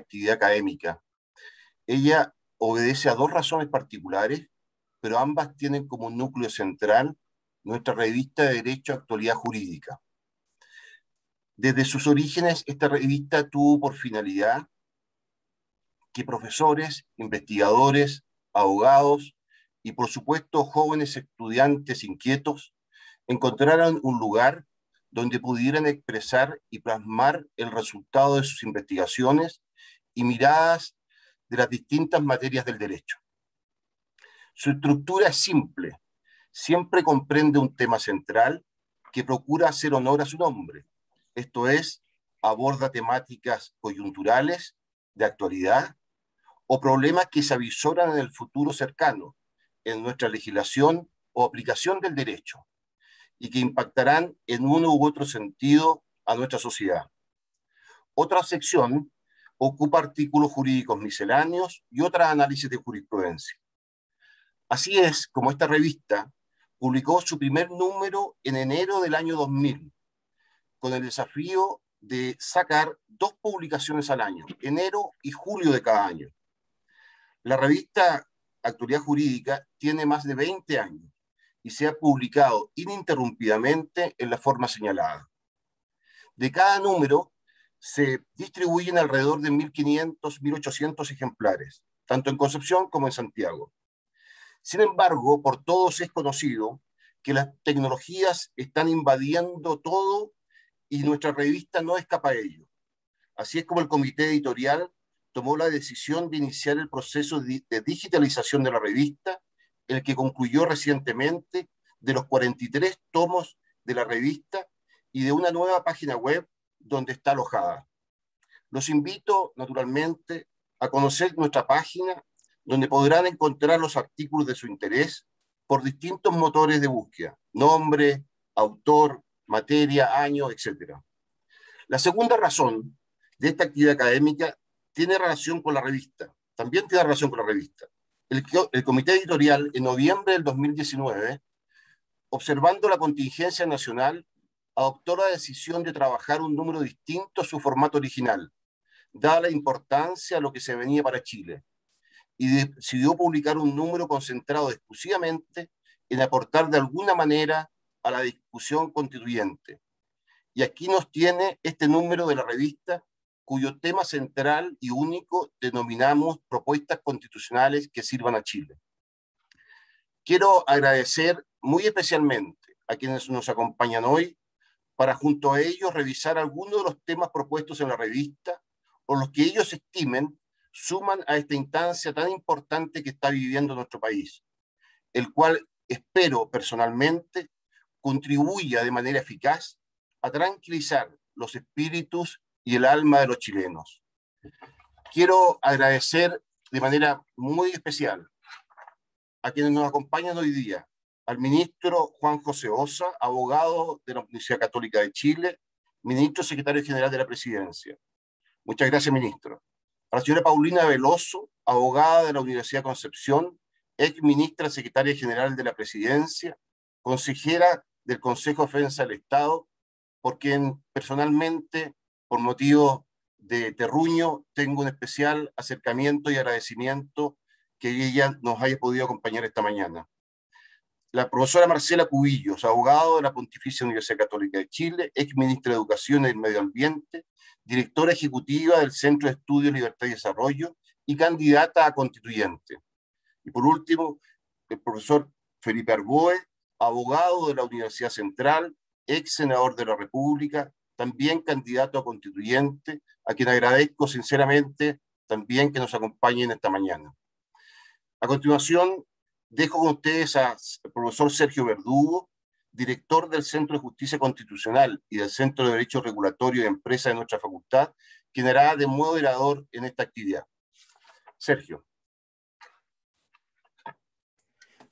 actividad académica. Ella obedece a dos razones particulares, pero ambas tienen como núcleo central nuestra revista de Derecho a Actualidad Jurídica. Desde sus orígenes, esta revista tuvo por finalidad que profesores, investigadores, abogados y, por supuesto, jóvenes estudiantes inquietos encontraran un lugar donde pudieran expresar y plasmar el resultado de sus investigaciones y miradas de las distintas materias del derecho. Su estructura es simple, siempre comprende un tema central que procura hacer honor a su nombre, esto es, aborda temáticas coyunturales de actualidad o problemas que se avisoran en el futuro cercano, en nuestra legislación o aplicación del derecho, y que impactarán en uno u otro sentido a nuestra sociedad. Otra sección ocupa artículos jurídicos misceláneos y otros análisis de jurisprudencia. Así es como esta revista publicó su primer número en enero del año 2000, con el desafío de sacar dos publicaciones al año, enero y julio de cada año. La revista Actualidad Jurídica tiene más de 20 años y se ha publicado ininterrumpidamente en la forma señalada. De cada número se distribuyen alrededor de 1.500, 1.800 ejemplares, tanto en Concepción como en Santiago. Sin embargo, por todos es conocido que las tecnologías están invadiendo todo y nuestra revista no escapa a ello. Así es como el comité editorial tomó la decisión de iniciar el proceso de digitalización de la revista, el que concluyó recientemente de los 43 tomos de la revista y de una nueva página web donde está alojada. Los invito, naturalmente, a conocer nuestra página, donde podrán encontrar los artículos de su interés por distintos motores de búsqueda, nombre, autor, materia, año, etc. La segunda razón de esta actividad académica tiene relación con la revista, también tiene relación con la revista. El, el comité editorial, en noviembre del 2019, observando la contingencia nacional, adoptó la decisión de trabajar un número distinto a su formato original, dada la importancia a lo que se venía para Chile, y decidió publicar un número concentrado exclusivamente en aportar de alguna manera a la discusión constituyente. Y aquí nos tiene este número de la revista cuyo tema central y único denominamos propuestas constitucionales que sirvan a Chile. Quiero agradecer muy especialmente a quienes nos acompañan hoy para junto a ellos revisar algunos de los temas propuestos en la revista o los que ellos estimen suman a esta instancia tan importante que está viviendo nuestro país, el cual espero personalmente contribuya de manera eficaz a tranquilizar los espíritus y el alma de los chilenos. Quiero agradecer de manera muy especial a quienes nos acompañan hoy día, al ministro Juan José Osa, abogado de la Universidad Católica de Chile, ministro secretario general de la Presidencia. Muchas gracias, ministro. A la señora Paulina Veloso, abogada de la Universidad Concepción, ex ministra secretaria general de la Presidencia, consejera del Consejo de Defensa del Estado, por quien personalmente, por motivo de terruño, tengo un especial acercamiento y agradecimiento que ella nos haya podido acompañar esta mañana la profesora Marcela Cubillos, abogado de la Pontificia Universidad Católica de Chile, ex ministra de Educación y Medio Ambiente, directora ejecutiva del Centro de Estudios Libertad y Desarrollo y candidata a constituyente. Y por último, el profesor Felipe Arboe, abogado de la Universidad Central, ex senador de la República, también candidato a constituyente, a quien agradezco sinceramente también que nos acompañen esta mañana. A continuación, Dejo con ustedes al profesor Sergio Verdugo, director del Centro de Justicia Constitucional y del Centro de Derecho Regulatorio de Empresa de nuestra facultad, quien hará de moderador en esta actividad. Sergio.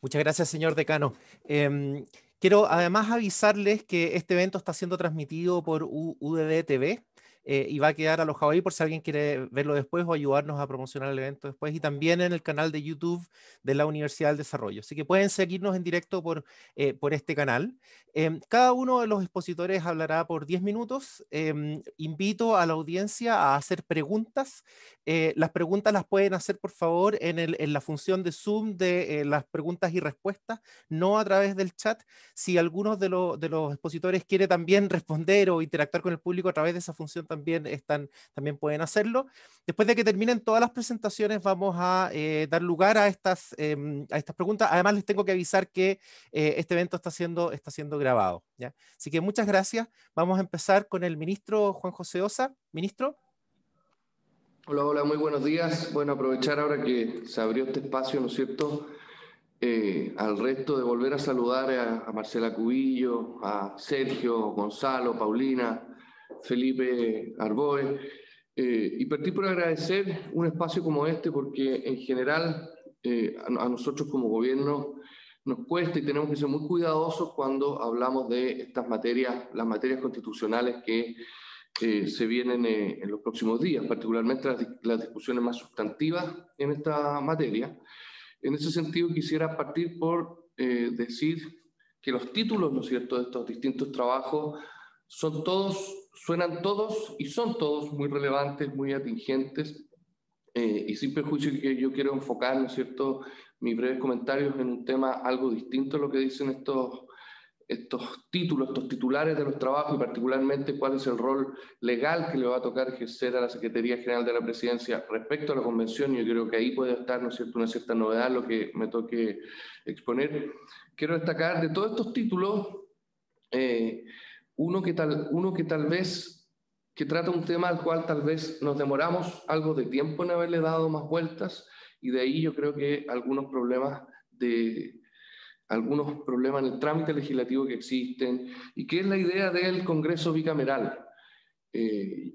Muchas gracias, señor decano. Em, quiero además avisarles que este evento está siendo transmitido por UDD TV eh, y va a quedar alojado ahí por si alguien quiere verlo después o ayudarnos a promocionar el evento después y también en el canal de YouTube de la Universidad del Desarrollo. Así que pueden seguirnos en directo por, eh, por este canal. Em, cada uno de los expositores hablará por 10 minutos. Em, invito a la audiencia a hacer preguntas. Eh, las preguntas las pueden hacer, por favor, en, en la función de Zoom de las preguntas y respuestas, no a través del chat. Si alguno de, de los expositores quiere también responder o interactuar con el público a través de esa función también, también, están, también pueden hacerlo. Después de que terminen todas las presentaciones, vamos a eh, dar lugar a estas, em, a estas preguntas. Además, les tengo que avisar que eh, este evento está siendo, está siendo grabado. ¿ya? Así que muchas gracias. Vamos a empezar con el ministro Juan José Osa. Ministro. Hola, hola, muy buenos días. Bueno, aprovechar ahora que se abrió este espacio, ¿no es cierto? Eh, al resto de volver a saludar a, a, Marcela Cubillo, a Sergio, Gonzalo, Paulina, Felipe Arboe, eh, y partir por agradecer un espacio como este, porque en general eh, a, nosotros como gobierno nos cuesta y tenemos que ser muy cuidadosos cuando hablamos de estas materias, las materias constitucionales que eh, se vienen en los próximos días, particularmente las, discusiones más sustantivas en esta materia. En ese sentido, quisiera partir por decir que los títulos, ¿no es cierto?, de estos distintos trabajos son todos suenan todos y son todos muy relevantes, muy atingentes, eh, y sin perjuicio que yo quiero enfocar, ¿no es cierto?, mis breves comentarios en un tema algo distinto a lo que dicen estos, estos títulos, estos titulares de los trabajos y particularmente cuál es el rol legal que le va a tocar ejercer a la Secretaría General de la Presidencia respecto a la convención. Yo creo que ahí puede estar ¿no es cierto? una cierta novedad lo que me toque exponer. Quiero destacar de todos estos títulos... Eh, uno que tal, uno que tal vez, que trata un tema al cual tal vez nos demoramos algo de tiempo en haberle dado más vueltas y de ahí yo creo que algunos problemas de algunos problemas en el trámite legislativo que existen y que es la idea del Congreso bicameral. Eh,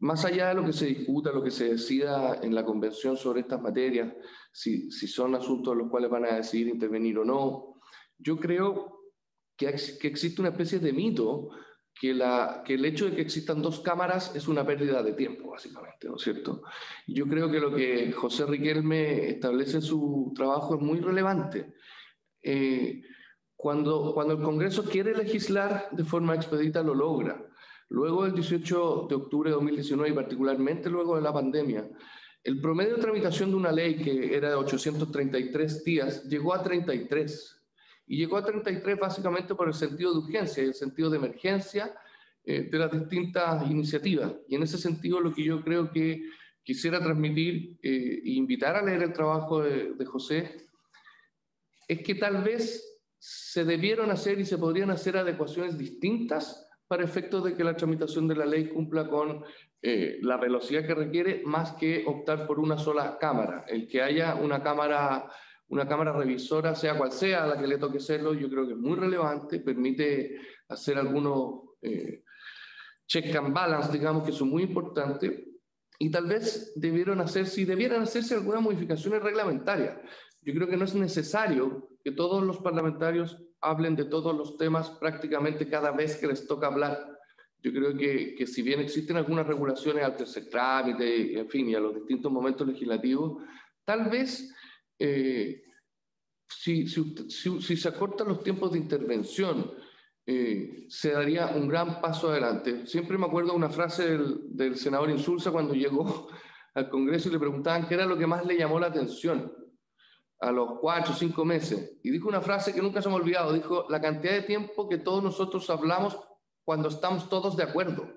más allá de lo que se discuta, lo que se decida en la convención sobre estas materias, si, si son asuntos los cuales van a decidir intervenir o no, yo creo que, existe una especie de mito que, el hecho de que existan dos cámaras es una pérdida de tiempo, básicamente, ¿no es cierto? Yo creo que lo que José Riquelme establece en su trabajo es muy relevante. Eh, cuando, cuando el Congreso quiere legislar de forma expedita, lo logra. Luego del 18 de octubre de 2019 y particularmente luego de la pandemia, el promedio de tramitación de una ley que era de 833 días llegó a 33 y llegó a 33 básicamente por el sentido de urgencia y el sentido de emergencia eh, de las distintas iniciativas. Y en ese sentido lo que yo creo que quisiera transmitir eh, e invitar a leer el trabajo de, José es que tal vez se debieron hacer y se podrían hacer adecuaciones distintas para efectos de que la tramitación de la ley cumpla con eh, la velocidad que requiere, más que optar por una sola cámara. El que haya una cámara una cámara revisora, sea cual sea la que le toque hacerlo, yo creo que es muy relevante, permite hacer algunos eh, check and balance, digamos, que son muy importantes, y tal vez debieron hacerse, y debieran hacerse algunas modificaciones reglamentarias. Yo creo que no es necesario que todos los parlamentarios hablen de todos los temas prácticamente cada vez que les toca hablar. Yo creo que, que si bien existen algunas regulaciones al tercer trámite, en fin, y a los distintos momentos legislativos, tal vez eh, si, se acortan los tiempos de intervención, eh, se daría un gran paso adelante. Siempre me acuerdo una frase del, senador Insulza cuando llegó al Congreso y le preguntaban qué era lo que más le llamó la atención a los cuatro o cinco meses. Y dijo una frase que nunca se me ha olvidado. Dijo, la cantidad de tiempo que todos nosotros hablamos cuando estamos todos de acuerdo.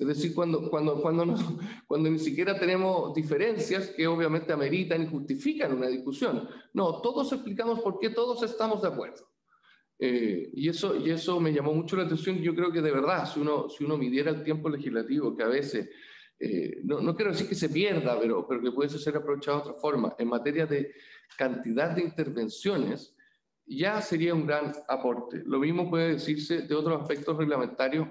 Es decir, cuando, cuando, cuando, cuando ni siquiera tenemos diferencias que obviamente ameritan y justifican una discusión. No, todos explicamos por qué todos estamos de acuerdo. Eh, y, eso, y eso me llamó mucho la atención. Yo creo que de verdad, si uno, si uno midiera el tiempo legislativo, que a veces, eh, no, no, quiero decir que se pierda, pero, pero que puede ser aprovechado de otra forma, en materia de cantidad de intervenciones, ya sería un gran aporte. Lo mismo puede decirse de otros aspectos reglamentarios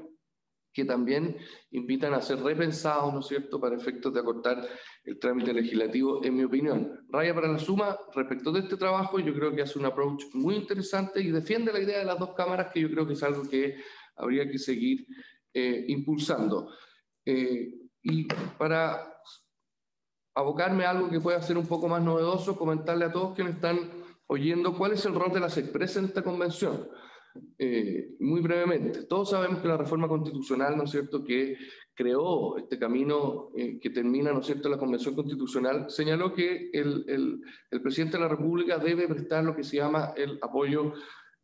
que también invitan a ser repensados, ¿no es cierto?, para efectos de acortar el trámite legislativo, en mi opinión. Raya para la suma, respecto de este trabajo, yo creo que hace un approach muy interesante y defiende la idea de las dos cámaras, que yo creo que es algo que habría que seguir eh, impulsando. Eh, y para abocarme a algo que pueda ser un poco más novedoso, comentarle a todos que me están oyendo cuál es el rol de las expresas en esta convención. Eh, muy brevemente, todos sabemos que la reforma constitucional, ¿no es cierto?, que creó este camino eh, que termina, ¿no es cierto?, la Convención Constitucional, señaló que el, el, presidente de la República debe prestar lo que se llama el apoyo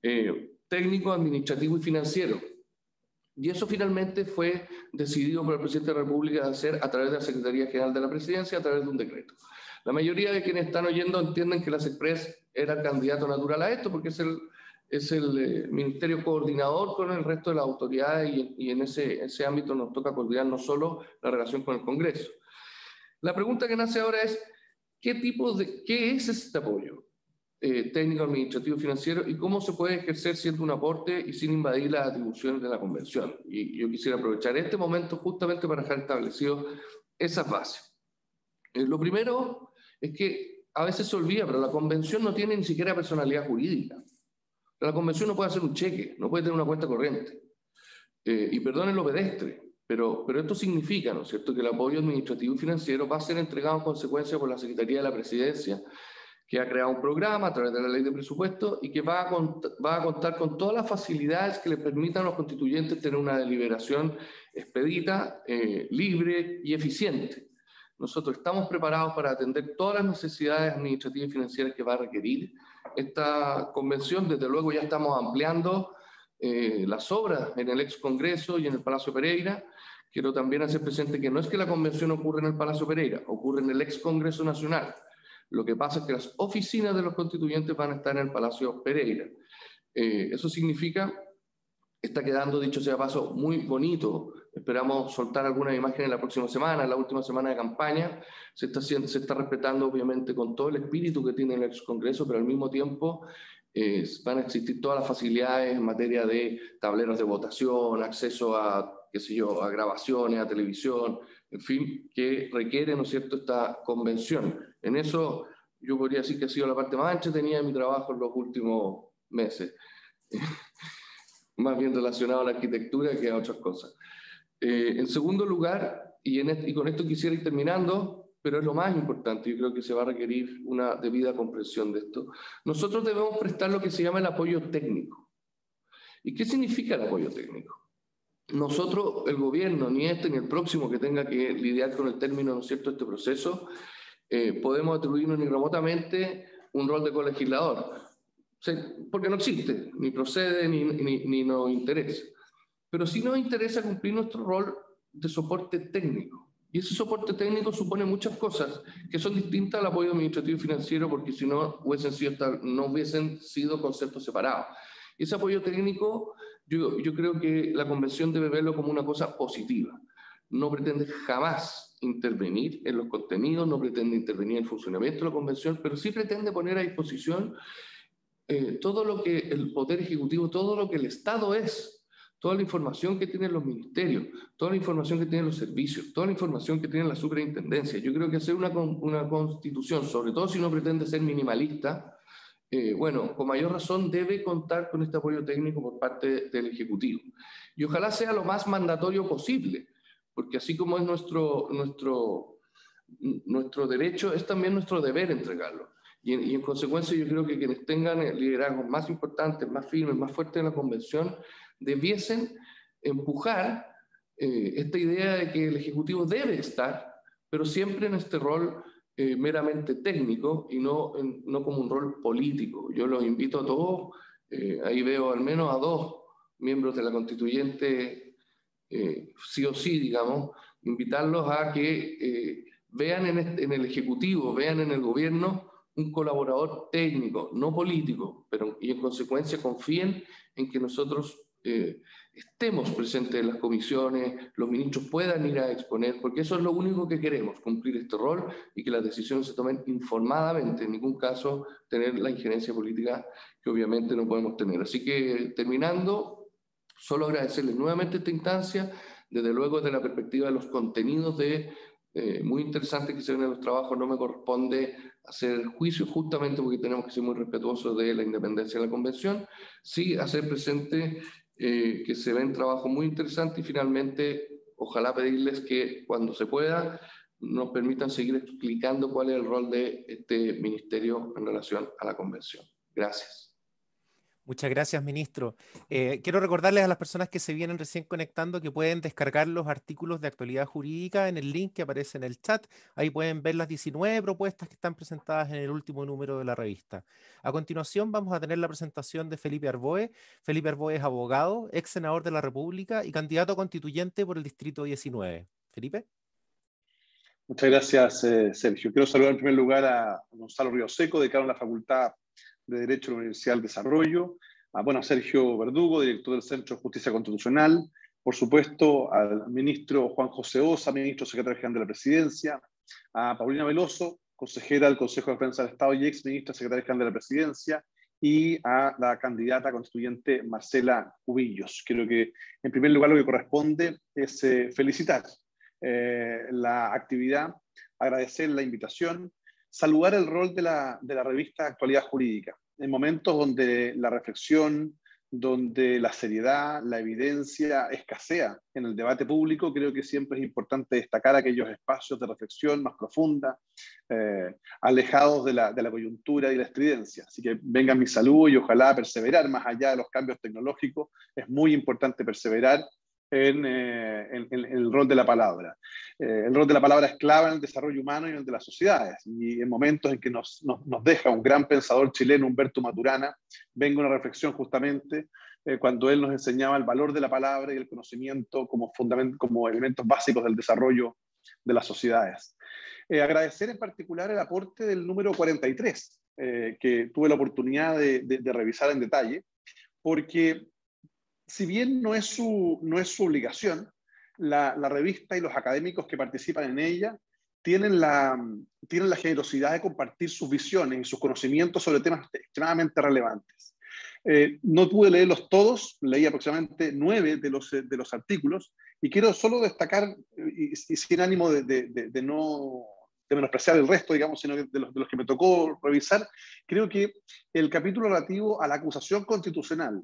eh, técnico, administrativo y financiero. Y eso finalmente fue decidido por el presidente de la República hacer a través de la Secretaría General de la Presidencia, a través de un decreto. La mayoría de quienes están oyendo entienden que la CEPRES era candidato natural a esto, porque es el es el eh, ministerio coordinador con el resto de las autoridades y, en ese, ámbito nos toca coordinar no solo la relación con el Congreso. La pregunta que nace ahora es, ¿qué, tipo de, qué es este apoyo eh, técnico, administrativo, financiero y cómo se puede ejercer siendo un aporte y sin invadir las atribuciones de la Convención? Y yo quisiera aprovechar este momento justamente para dejar establecido esas bases. Eh, lo primero es que a veces se olvida, pero la Convención no tiene ni siquiera personalidad jurídica. La convención no puede hacer un cheque, no puede tener una cuenta corriente. Eh, y perdonen lo pedestre, pero, pero esto significa, ¿no es cierto?, que el apoyo administrativo y financiero va a ser entregado en consecuencia por la Secretaría de la Presidencia, que ha creado un programa a través de la ley de presupuesto y que va a, contar con todas las facilidades que le permitan a los constituyentes tener una deliberación expedita, eh, libre y eficiente. Nosotros estamos preparados para atender todas las necesidades administrativas y financieras que va a requerir esta convención. Desde luego ya estamos ampliando eh, las obras en el ex Congreso y en el Palacio Pereira. Quiero también hacer presente que no es que la convención ocurre en el Palacio Pereira, ocurre en el ex Congreso Nacional. Lo que pasa es que las oficinas de los constituyentes van a estar en el Palacio Pereira. Eh, eso significa, está quedando, dicho sea paso, muy bonito Esperamos soltar algunas imágenes la próxima semana, en la última semana de campaña. Se está, se está respetando, obviamente, con todo el espíritu que tiene el ex Congreso, pero al mismo tiempo eh, van a existir todas las facilidades en materia de tableros de votación, acceso a, qué sé yo, a grabaciones, a televisión, en fin, que requiere, ¿no es cierto?, esta convención. En eso yo podría decir que ha sido la parte más tenía de mi trabajo en los últimos meses, más bien relacionado a la arquitectura que a otras cosas. Eh, en segundo lugar, y, con esto quisiera ir terminando, pero es lo más importante, yo creo que se va a requerir una debida comprensión de esto, nosotros debemos prestar lo que se llama el apoyo técnico. ¿Y qué significa el apoyo técnico? Nosotros, el gobierno, ni este ni el próximo que tenga que lidiar con el término, ¿no cierto?, este proceso, eh, podemos atribuirnos ni remotamente un rol de colegislador, porque no existe, ni procede, ni nos interesa pero sí nos interesa cumplir nuestro rol de soporte técnico. Y ese soporte técnico supone muchas cosas que son distintas al apoyo administrativo y financiero, porque si no hubiesen sido, no hubiesen sido conceptos separados. Y ese apoyo técnico, yo, creo que la convención debe verlo como una cosa positiva. No pretende jamás intervenir en los contenidos, no pretende intervenir en el funcionamiento de la convención, pero sí pretende poner a disposición eh, todo lo que el Poder Ejecutivo, todo lo que el Estado es toda la información que tienen los ministerios, toda la información que tienen los servicios, toda la información que tienen las superintendencias. Yo creo que hacer una, una constitución, sobre todo si uno pretende ser minimalista, eh, bueno, con mayor razón debe contar con este apoyo técnico por parte del Ejecutivo. Y ojalá sea lo más mandatorio posible, porque así como es nuestro, nuestro, nuestro derecho, es también nuestro deber entregarlo. Y en, y en consecuencia yo creo que quienes tengan liderazgos más importantes, más firmes, más fuertes en la convención, debiesen empujar eh, esta idea de que el Ejecutivo debe estar, pero siempre en este rol eh, meramente técnico y no, no como un rol político. Yo los invito a todos, eh, ahí veo al menos a dos miembros de la constituyente, sí o sí, digamos, invitarlos a que vean este, en, el Ejecutivo, vean en el gobierno un colaborador técnico, no político, pero y en consecuencia confíen en que nosotros estemos presentes en las comisiones, los ministros puedan ir a exponer, porque eso es lo único que queremos, cumplir este rol y que las decisiones se tomen informadamente, en ningún caso tener la injerencia política que obviamente no podemos tener. Así que terminando, solo agradecerles nuevamente esta instancia, desde luego desde la perspectiva de los contenidos de... Eh, muy interesantes que se ven en los trabajos, no me corresponde hacer juicio justamente porque tenemos que ser muy respetuosos de la independencia de la convención, sí hacer presente eh, que se ven trabajo muy interesante y finalmente ojalá pedirles que cuando se pueda nos permitan seguir explicando cuál es el rol de este ministerio en relación a la convención. Gracias. Muchas gracias, ministro. Eh, quiero recordarles a las personas que se vienen recién conectando que pueden descargar los artículos de actualidad jurídica en el link que aparece en el chat. Ahí pueden ver las 19 propuestas que están presentadas en el último número de la revista. A continuación vamos a tener la presentación de Felipe Arboe. Felipe Arboe es abogado, ex senador de la República y candidato constituyente por el Distrito 19. Felipe. Muchas gracias, eh, Sergio. Quiero saludar en primer lugar a Gonzalo Río Seco, decano de la Facultad de Derecho de la Universidad del Desarrollo, a, bueno, Sergio Verdugo, director del Centro de Justicia Constitucional, por supuesto al ministro Juan José Osa, ministro secretario general de la Presidencia, a Paulina Veloso, consejera del Consejo de Defensa del Estado y exministra secretaria general de la Presidencia, y a la candidata constituyente Marcela Ubillos. Creo que en primer lugar lo que corresponde es eh, felicitar eh, la actividad, agradecer la invitación saludar el rol de la, revista Actualidad Jurídica, en momentos donde la reflexión, donde la seriedad, la evidencia escasea en el debate público, creo que siempre es importante destacar aquellos espacios de reflexión más profunda, eh, alejados de la, de la, coyuntura y la estridencia. Así que vengan mi saludo y ojalá perseverar más allá de los cambios tecnológicos. Es muy importante perseverar eh, en, el rol de la palabra. Eh, el rol de la palabra es clave en el desarrollo humano y en el de las sociedades. Y en momentos en que nos, deja un gran pensador chileno, Humberto Maturana, venga una reflexión justamente eh, cuando él nos enseñaba el valor de la palabra y el conocimiento como, como elementos básicos del desarrollo de las sociedades. agradecer en particular el aporte del número 43, que tuve la oportunidad de revisar en detalle, porque si bien no es su, no es su obligación, la, revista y los académicos que participan en ella tienen la, tienen la generosidad de compartir sus visiones y sus conocimientos sobre temas extremadamente relevantes. Eh, no pude leerlos todos, leí aproximadamente nueve de los, de los artículos y quiero solo destacar, y, sin ánimo de, no menospreciar el resto, digamos, sino de los, de los, que me tocó revisar, creo que el capítulo relativo a la acusación constitucional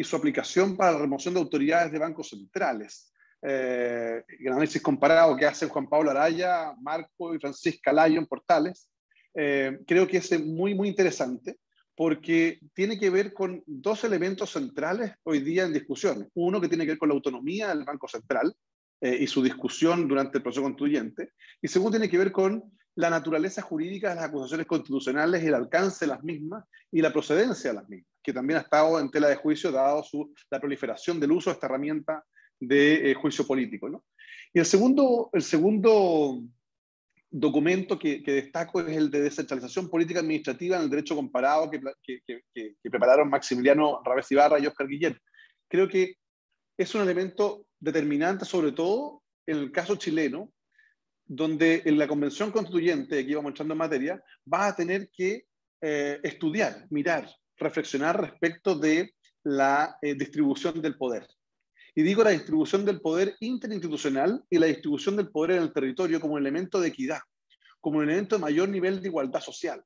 y su aplicación para la remoción de autoridades de bancos centrales. Eh, el análisis comparado que hacen Juan Pablo Araya, Marco y Francisca Layo en Portales, eh, creo que es muy, muy interesante porque tiene que ver con dos elementos centrales hoy día en discusión. Uno que tiene que ver con la autonomía del Banco Central eh, y su discusión durante el proceso constituyente, y segundo tiene que ver con la naturaleza jurídica de las acusaciones constitucionales, el alcance de las mismas y la procedencia de las mismas, que también ha estado en tela de juicio dado la proliferación del uso de esta herramienta de eh, juicio político. Y el segundo, el segundo documento que, destaco es el de descentralización política administrativa en el derecho comparado que, prepararon Maximiliano Rabes Ibarra y Oscar Guillén. Creo que es un elemento determinante, sobre todo en el caso chileno, donde en la convención constituyente, que iba mostrando en materia, va a tener que eh, estudiar, mirar, reflexionar respecto de la eh, distribución del poder. Y digo la distribución del poder interinstitucional y la distribución del poder en el territorio como elemento de equidad, como elemento de mayor nivel de igualdad social.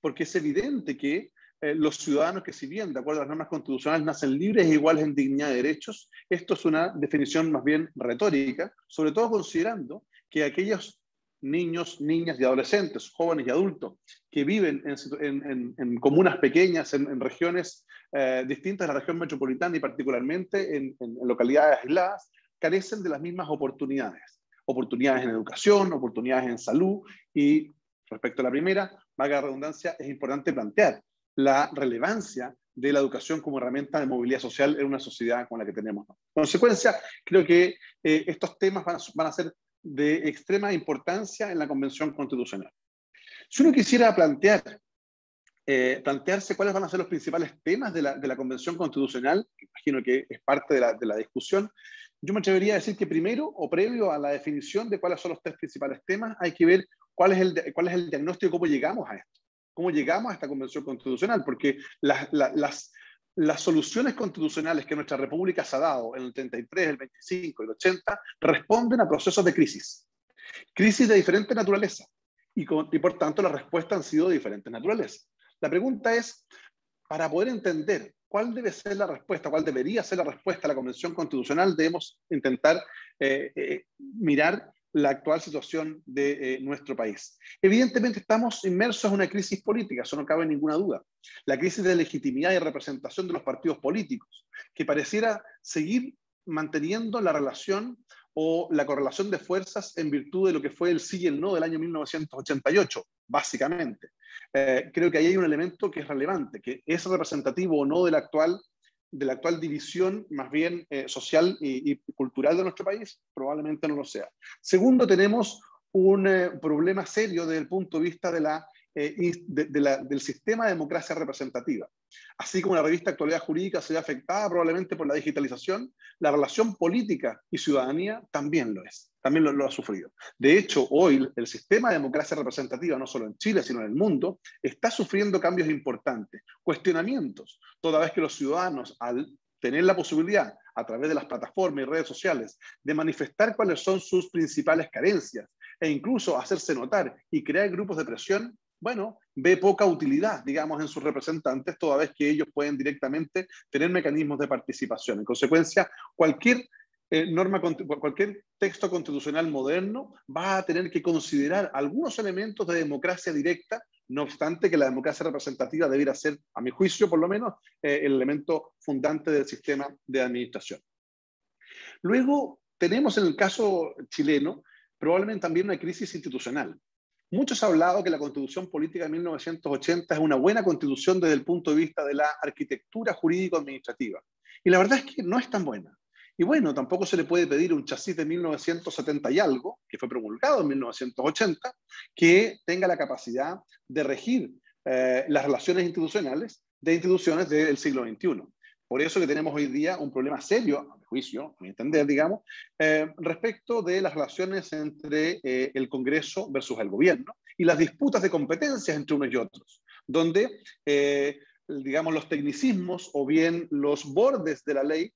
Porque es evidente que eh, los ciudadanos que si bien, de acuerdo a las normas constitucionales, nacen libres e iguales en dignidad de derechos, esto es una definición más bien retórica, sobre todo considerando que aquellos niños, niñas y adolescentes, jóvenes y adultos, que viven en, comunas pequeñas, en, regiones eh, distintas de la región metropolitana y particularmente en, localidades aisladas, carecen de las mismas oportunidades. Oportunidades en educación, oportunidades en salud y respecto a la primera, vaga redundancia, es importante plantear la relevancia de la educación como herramienta de movilidad social en una sociedad con la que tenemos. consecuencia, creo que eh, estos temas van van a ser de extrema importancia en la Convención Constitucional. Si uno quisiera plantear, eh, plantearse cuáles van a ser los principales temas de la, de la Convención Constitucional, imagino que es parte de la, de la discusión, yo me atrevería a decir que primero o previo a la definición de cuáles son los tres principales temas, hay que ver cuál es el, cuál es el diagnóstico y cómo llegamos a esto, cómo llegamos a esta Convención Constitucional, porque las, las las soluciones constitucionales que nuestra República se ha dado en el 33, el 25 y el 80 responden a procesos de crisis. Crisis de diferente naturaleza. Y, por tanto, las respuestas han sido de diferentes naturalezas. La pregunta es, para poder entender cuál debe ser la respuesta, cuál debería ser la respuesta a la Convención Constitucional, debemos intentar eh, eh, mirar la actual situación de eh, nuestro país. Evidentemente estamos inmersos en una crisis política, eso no cabe ninguna duda. La crisis de legitimidad y representación de los partidos políticos, que pareciera seguir manteniendo la relación o la correlación de fuerzas en virtud de lo que fue el sí y el no del año 1988, básicamente. Eh, creo que ahí hay un elemento que es relevante, que es representativo o no del actual de la actual división más bien eh, social y, cultural de nuestro país? Probablemente no lo sea. Segundo, tenemos un eh, problema serio desde el punto de vista de la eh, del sistema de democracia representativa. Así como la revista Actualidad Jurídica se ve afectada probablemente por la digitalización, la relación política y ciudadanía también lo es, también lo ha sufrido. De hecho, hoy el sistema de democracia representativa, no solo en Chile, sino en el mundo, está sufriendo cambios importantes, cuestionamientos, toda vez que los ciudadanos, al tener la posibilidad a través de las plataformas y redes sociales de manifestar cuáles son sus principales carencias e incluso hacerse notar y crear grupos de presión, bueno, ve poca utilidad, digamos, en sus representantes, toda vez que ellos pueden directamente tener mecanismos de participación. En consecuencia, cualquier eh, norma, cualquier texto constitucional moderno va a tener que considerar algunos elementos de democracia directa, no obstante que la democracia representativa debiera ser, a mi juicio por lo menos, eh, el elemento fundante del sistema de administración. Luego, tenemos en el caso chileno probablemente también una crisis institucional. Muchos han hablado que la constitución política de 1980 es una buena constitución desde el punto de vista de la arquitectura jurídico-administrativa. Y la verdad es que no es tan buena. Y bueno, tampoco se le puede pedir un chasis de 1970 y algo, que fue promulgado en 1980, que tenga la capacidad de regir eh, las relaciones institucionales de instituciones del siglo XXI. Por eso que tenemos hoy día un problema serio, a mi juicio, a mi entender, digamos, eh, respecto de las relaciones entre eh, el Congreso versus el gobierno y las disputas de competencias entre unos y otros, donde, eh, digamos, los tecnicismos o bien los bordes de la ley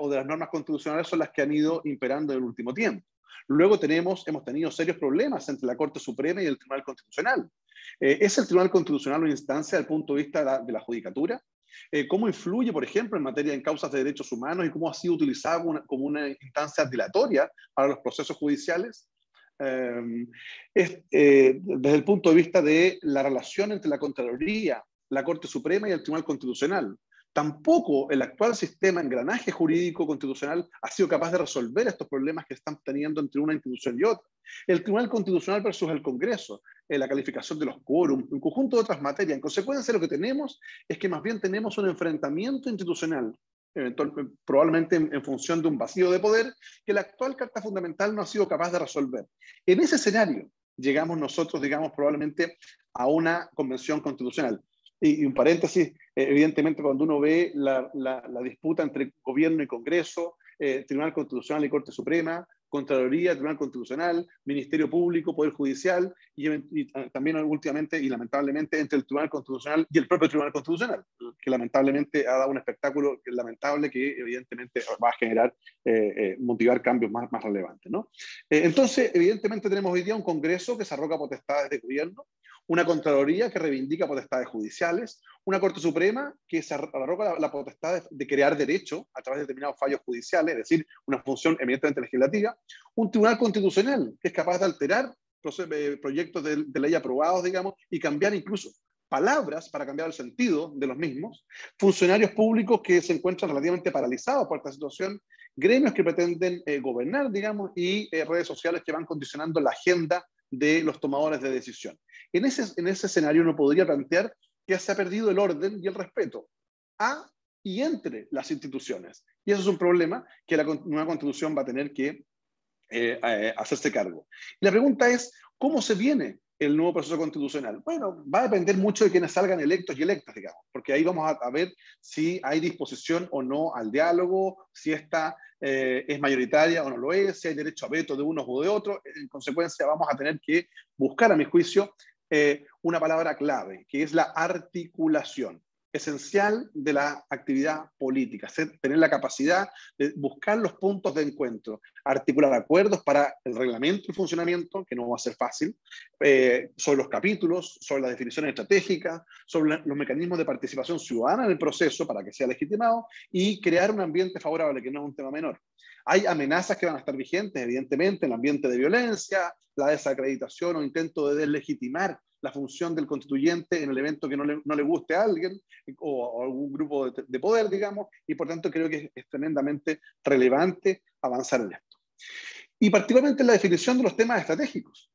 o de las normas constitucionales son las que han ido imperando en el último tiempo. Luego tenemos, hemos tenido serios problemas entre la Corte Suprema y el Tribunal Constitucional. ¿Es el Tribunal Constitucional una instancia desde el punto de vista de la, judicatura? Eh, cómo influye, por ejemplo, en materia en causas de derechos humanos y cómo ha sido utilizado como una instancia dilatoria para los procesos judiciales. Em, eh, desde el punto de vista de la relación entre la Contraloría, la Corte Suprema y el Tribunal Constitucional. Tampoco el actual sistema, engranaje jurídico constitucional, ha sido capaz de resolver estos problemas que están teniendo entre una institución y otra. El Tribunal Constitucional versus el Congreso, en eh, la calificación de los quórum, un conjunto de otras materias. En consecuencia, lo que tenemos es que más bien tenemos un enfrentamiento institucional, eh, probablemente en función de un vacío de poder, que la actual Carta Fundamental no ha sido capaz de resolver. En ese escenario, llegamos nosotros, digamos, probablemente a una convención constitucional. Y, un paréntesis, eh, evidentemente cuando uno ve la, la, disputa entre gobierno y Congreso, eh, Tribunal Constitucional y Corte Suprema, Contraloría, Tribunal Constitucional, Ministerio Público, Poder Judicial y, ah, también últimamente y lamentablemente entre el Tribunal Constitucional y el propio Tribunal Constitucional, que lamentablemente ha dado un espectáculo lamentable que evidentemente va a generar, eh, motivar cambios más, más relevantes. ¿no? entonces, evidentemente tenemos hoy día un Congreso que se arroga potestades de gobierno, una Contraloría que reivindica potestades judiciales, una Corte Suprema que se arroga la, potestad de, crear derecho a través de determinados fallos judiciales, es decir, una función eminentemente legislativa, un Tribunal Constitucional que es capaz de alterar eh, proyectos de, de ley aprobados, digamos, y cambiar incluso palabras para cambiar el sentido de los mismos, funcionarios públicos que se encuentran relativamente paralizados por esta situación, gremios que pretenden eh, gobernar, digamos, y eh, redes sociales que van condicionando la agenda de los tomadores de decisión. En ese, en ese escenario uno podría plantear que se ha perdido el orden y el respeto a y entre las instituciones. Y eso es un problema que la nueva constitución va a tener que eh, eh, hacerse cargo. la pregunta es, ¿cómo se viene el nuevo proceso constitucional? Bueno, va a depender mucho de quienes salgan electos y electas, digamos, porque ahí vamos a, ver si hay disposición o no al diálogo, si esta eh, es mayoritaria o no lo es, si hay derecho a veto de unos o de otros. En consecuencia, vamos a tener que buscar, a mi juicio, eh, una palabra clave, que es la articulación esencial de la actividad política, tener la capacidad de buscar los puntos de encuentro, articular acuerdos para el reglamento y funcionamiento, que no va a ser fácil, eh, sobre los capítulos, sobre las definiciones estratégicas, sobre los mecanismos de participación ciudadana en el proceso para que sea legitimado y crear un ambiente favorable, que no es un tema menor. Hay amenazas que van a estar vigentes, evidentemente, el ambiente de violencia, la desacreditación o intento de deslegitimar la función del constituyente en el evento que no le, no le guste a alguien o a algún grupo de, poder, digamos, y por tanto creo que es, tremendamente relevante avanzar en esto. Y particularmente en la definición de los temas estratégicos.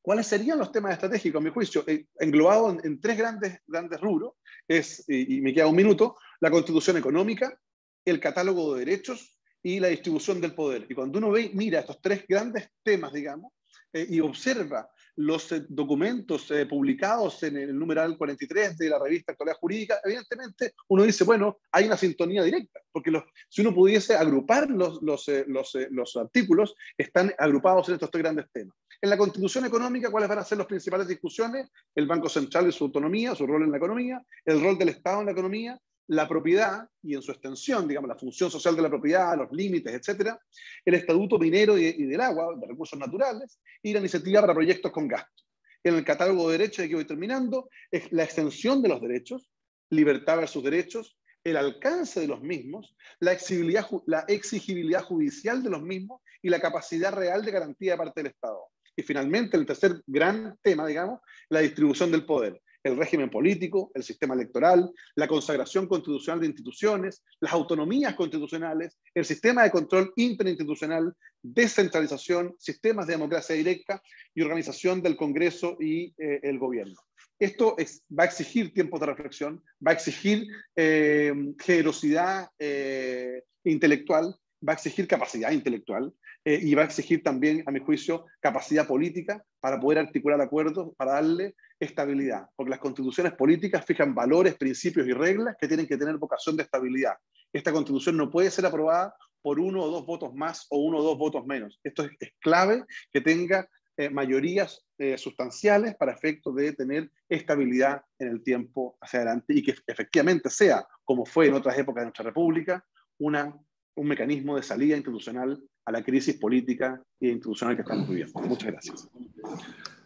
¿Cuáles serían los temas estratégicos, a mi juicio? Eh, englobado en, tres grandes, grandes rubros, es, y, me queda un minuto, la constitución económica, el catálogo de derechos y la distribución del poder. Y cuando uno ve, mira estos tres grandes temas, digamos, eh, y observa los eh, documentos eh, publicados en el numeral 43 de la revista Actualidad Jurídica, evidentemente uno dice, bueno, hay una sintonía directa, porque si uno pudiese agrupar los, eh, los, artículos, están agrupados en estos tres grandes temas. En la constitución económica, ¿cuáles van a ser las principales discusiones? El Banco Central y su autonomía, su rol en la economía, el rol del Estado en la economía, la propiedad y en su extensión, digamos, la función social de la propiedad, los límites, etcétera, el Estatuto Minero y, del Agua, de Recursos Naturales, y la iniciativa para proyectos con gasto. En el catálogo de derechos de que voy terminando, es la extensión de los derechos, libertad versus derechos, el alcance de los mismos, la exigibilidad, la exigibilidad judicial de los mismos y la capacidad real de garantía de parte del Estado. Y finalmente, el tercer gran tema, digamos, la distribución del poder el régimen político, el sistema electoral, la consagración constitucional de instituciones, las autonomías constitucionales, el sistema de control interinstitucional, descentralización, sistemas de democracia directa y organización del Congreso y eh, el gobierno. Esto va a exigir tiempos de reflexión, va a exigir eh, generosidad eh, intelectual, va a exigir capacidad intelectual, eh, y va a exigir también, a mi juicio, capacidad política para poder articular acuerdos, para darle estabilidad, porque las constituciones políticas fijan valores, principios y reglas que tienen que tener vocación de estabilidad. Esta constitución no puede ser aprobada por uno o dos votos más o uno o dos votos menos. Esto es, clave que tenga eh, mayorías eh, sustanciales para efecto de tener estabilidad en el tiempo hacia adelante y que efectivamente sea, como fue en otras épocas de nuestra República, una, un mecanismo de salida institucional a la crisis política e institucional que estamos viviendo. Muchas gracias.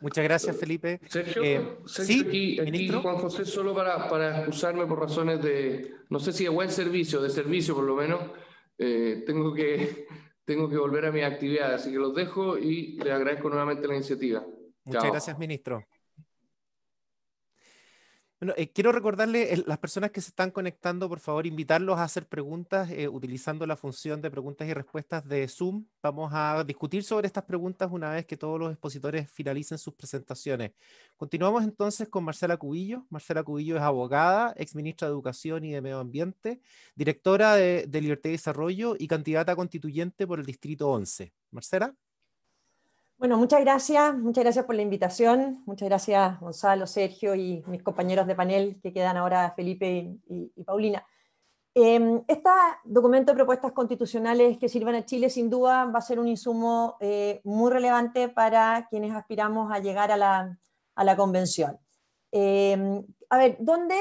Muchas gracias, Felipe. Sergio, eh, ¿sí, aquí, Juan José, solo para, para, excusarme por razones de, no sé si de buen servicio, de servicio por lo menos, eh, tengo, que, tengo que volver a mis actividades, así que los dejo y le agradezco nuevamente la iniciativa. Muchas gracias, ministro. Bueno, eh, quiero recordarle, a las personas que se están conectando, por favor, invitarlos a hacer preguntas eh, utilizando la función de preguntas y respuestas de Zoom. Vamos a discutir sobre estas preguntas una vez que todos los expositores finalicen sus presentaciones. Continuamos entonces con Marcela Cubillo. Marcela Cubillo es abogada, exministra de Educación y de Medio Ambiente, directora de Libertad y Desarrollo y candidata constituyente por el Distrito 11. Marcela. Bueno, muchas gracias, muchas gracias por la invitación, muchas gracias Gonzalo, Sergio y mis compañeros de panel que quedan ahora Felipe y, Paulina. este documento de propuestas constitucionales que sirvan a Chile sin duda va a ser un insumo eh, muy relevante para quienes aspiramos a llegar a la, a la convención. Em, a ver, ¿dónde,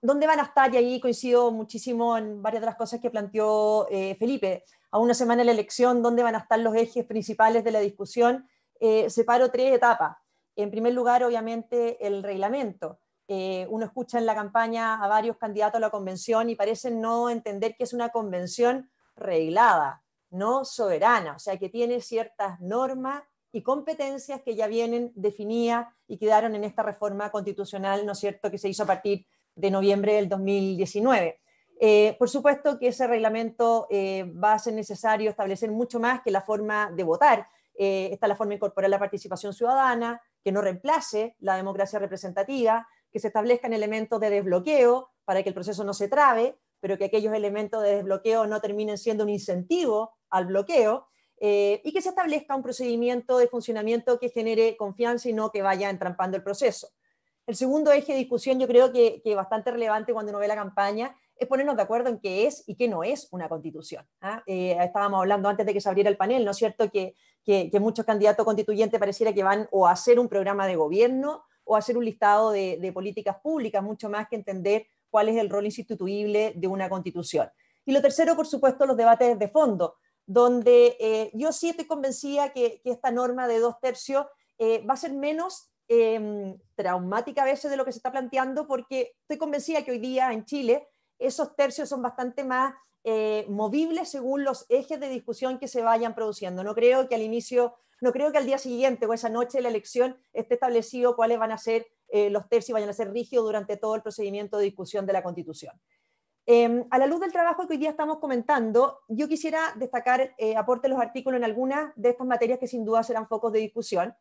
¿dónde van a estar? Y ahí coincido muchísimo en varias de las cosas que planteó eh, Felipe a una semana de la elección, dónde van a estar los ejes principales de la discusión, eh, separo tres etapas. En primer lugar, obviamente, el reglamento. Eh, uno escucha en la campaña a varios candidatos a la convención y parecen no entender que es una convención reglada, no soberana, o sea, que tiene ciertas normas y competencias que ya vienen definidas y quedaron en esta reforma constitucional, ¿no es cierto?, que se hizo a partir de noviembre del 2019. Eh, por supuesto que ese reglamento eh, va a ser necesario establecer mucho más que la forma de votar. Eh, está la forma de incorporar la participación ciudadana, que no reemplace la democracia representativa, que se establezcan elementos de desbloqueo para que el proceso no se trabe, pero que aquellos elementos de desbloqueo no terminen siendo un incentivo al bloqueo, eh, y que se establezca un procedimiento de funcionamiento que genere confianza y no que vaya entrampando el proceso. El segundo eje de discusión yo creo que, que bastante relevante cuando uno ve la campaña es ponernos de acuerdo en qué es y qué no es una constitución. ¿ah? Eh, estábamos hablando antes de que se abriera el panel, ¿no es cierto?, que, que, muchos candidatos constituyentes pareciera que van o a hacer un programa de gobierno o a hacer un listado de, políticas públicas, mucho más que entender cuál es el rol instituible de una constitución. Y lo tercero, por supuesto, los debates de fondo, donde eh, yo sí estoy convencida que, esta norma de dos tercios eh, va a ser menos em, traumática a veces de lo que se está planteando, porque estoy convencida que hoy día en Chile esos tercios son bastante más eh, movibles según los ejes de discusión que se vayan produciendo. No creo que al inicio, no creo que al día siguiente o esa noche de la elección esté establecido cuáles van a ser eh, los tercios, y vayan a ser rígidos durante todo el procedimiento de discusión de la Constitución. Em, a la luz del trabajo que hoy día estamos comentando, yo quisiera destacar eh, aporte de los artículos en algunas de estas materias que sin duda serán focos de discusión.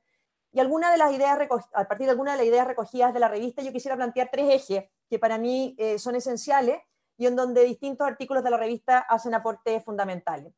Y alguna de las ideas a partir de algunas de las ideas recogidas de la revista, yo quisiera plantear tres ejes que para mí eh, son esenciales y en donde distintos artículos de la revista hacen aportes fundamentales.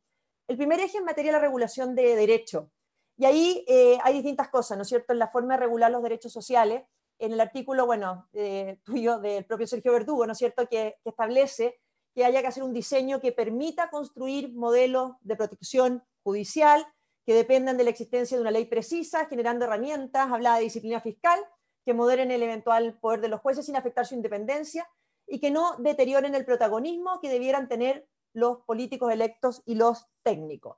El primer eje en materia de la regulación de derecho. Y ahí eh, hay distintas cosas, ¿no es cierto?, en la forma de regular los derechos sociales. En el artículo, bueno, eh, tuyo del propio Sergio Verdugo, ¿no es cierto?, que, que establece que haya que hacer un diseño que permita construir modelos de protección judicial, que dependan de la existencia de una ley precisa, generando herramientas, habla de disciplina fiscal, que moderen el eventual poder de los jueces sin afectar su independencia y que no deterioren el protagonismo que debieran tener los políticos electos y los técnicos.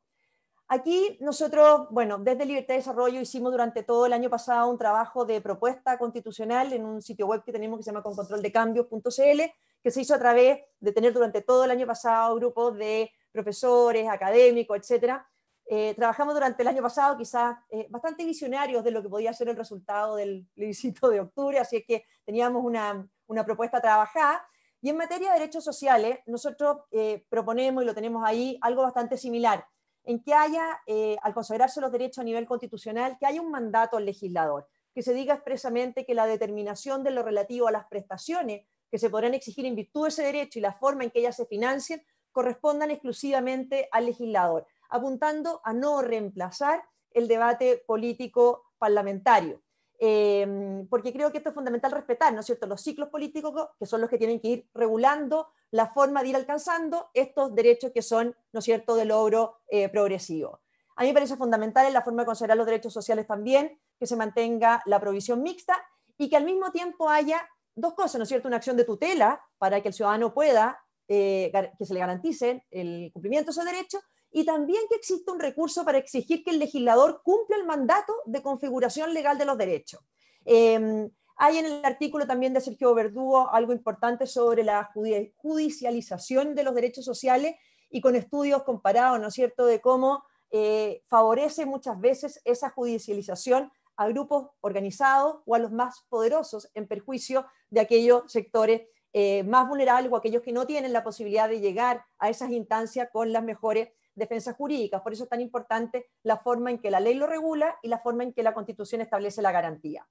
Aquí nosotros, bueno, desde Libertad y Desarrollo hicimos durante todo el año pasado un trabajo de propuesta constitucional en un sitio web que tenemos que se llama concontroldecambios.cl, que se hizo a través de tener durante todo el año pasado grupos de profesores, académicos, etcétera, eh, trabajamos durante el año pasado quizás eh, bastante visionarios de lo que podía ser el resultado del plebiscito de octubre, así es que teníamos una, propuesta trabajada Y en materia de derechos sociales, nosotros eh, proponemos, y lo tenemos ahí, algo bastante similar, en que haya, al consagrarse los derechos a nivel constitucional, que haya un mandato al legislador, que se diga expresamente que la determinación de lo relativo a las prestaciones que se podrán exigir en virtud de ese derecho y la forma en que ellas se financien correspondan exclusivamente al legislador apuntando a no reemplazar el debate político parlamentario. Em, porque creo que esto es fundamental respetar, ¿no es cierto?, los ciclos políticos que son los que tienen que ir regulando la forma de ir alcanzando estos derechos que son, ¿no es cierto?, de logro eh, progresivo. A mí me parece fundamental en la forma de considerar los derechos sociales también, que se mantenga la provisión mixta y que al mismo tiempo haya dos cosas, ¿no es cierto?, una acción de tutela para que el ciudadano pueda, eh, que se le garantice el cumplimiento de ese derecho, y también que existe un recurso para exigir que el legislador cumpla el mandato de configuración legal de los derechos. Em, hay en el artículo también de Sergio Verdugo algo importante sobre la judicialización de los derechos sociales y con estudios comparados, ¿no es cierto?, de cómo eh, favorece muchas veces esa judicialización a grupos organizados o a los más poderosos en perjuicio de aquellos sectores eh, más vulnerables o aquellos que no tienen la posibilidad de llegar a esas instancias con las mejores defensas jurídicas. Por eso es tan importante la forma en que la ley lo regula y la forma en que la Constitución establece la garantía.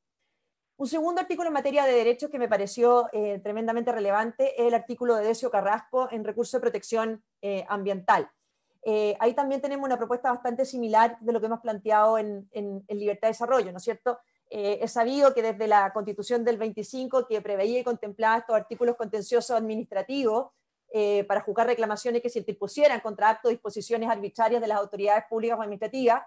Un segundo artículo en materia de derechos que me pareció eh, tremendamente relevante es el artículo de Decio Carrasco en recurso de protección eh, ambiental. Eh, ahí también tenemos una propuesta bastante similar de lo que hemos planteado en, Libertad de Desarrollo, ¿no es cierto? es sabido que desde la Constitución del 25, que preveía y contemplaba estos artículos contenciosos administrativos, eh, para juzgar reclamaciones que se interpusieran contra actos o disposiciones arbitrarias de las autoridades públicas o administrativas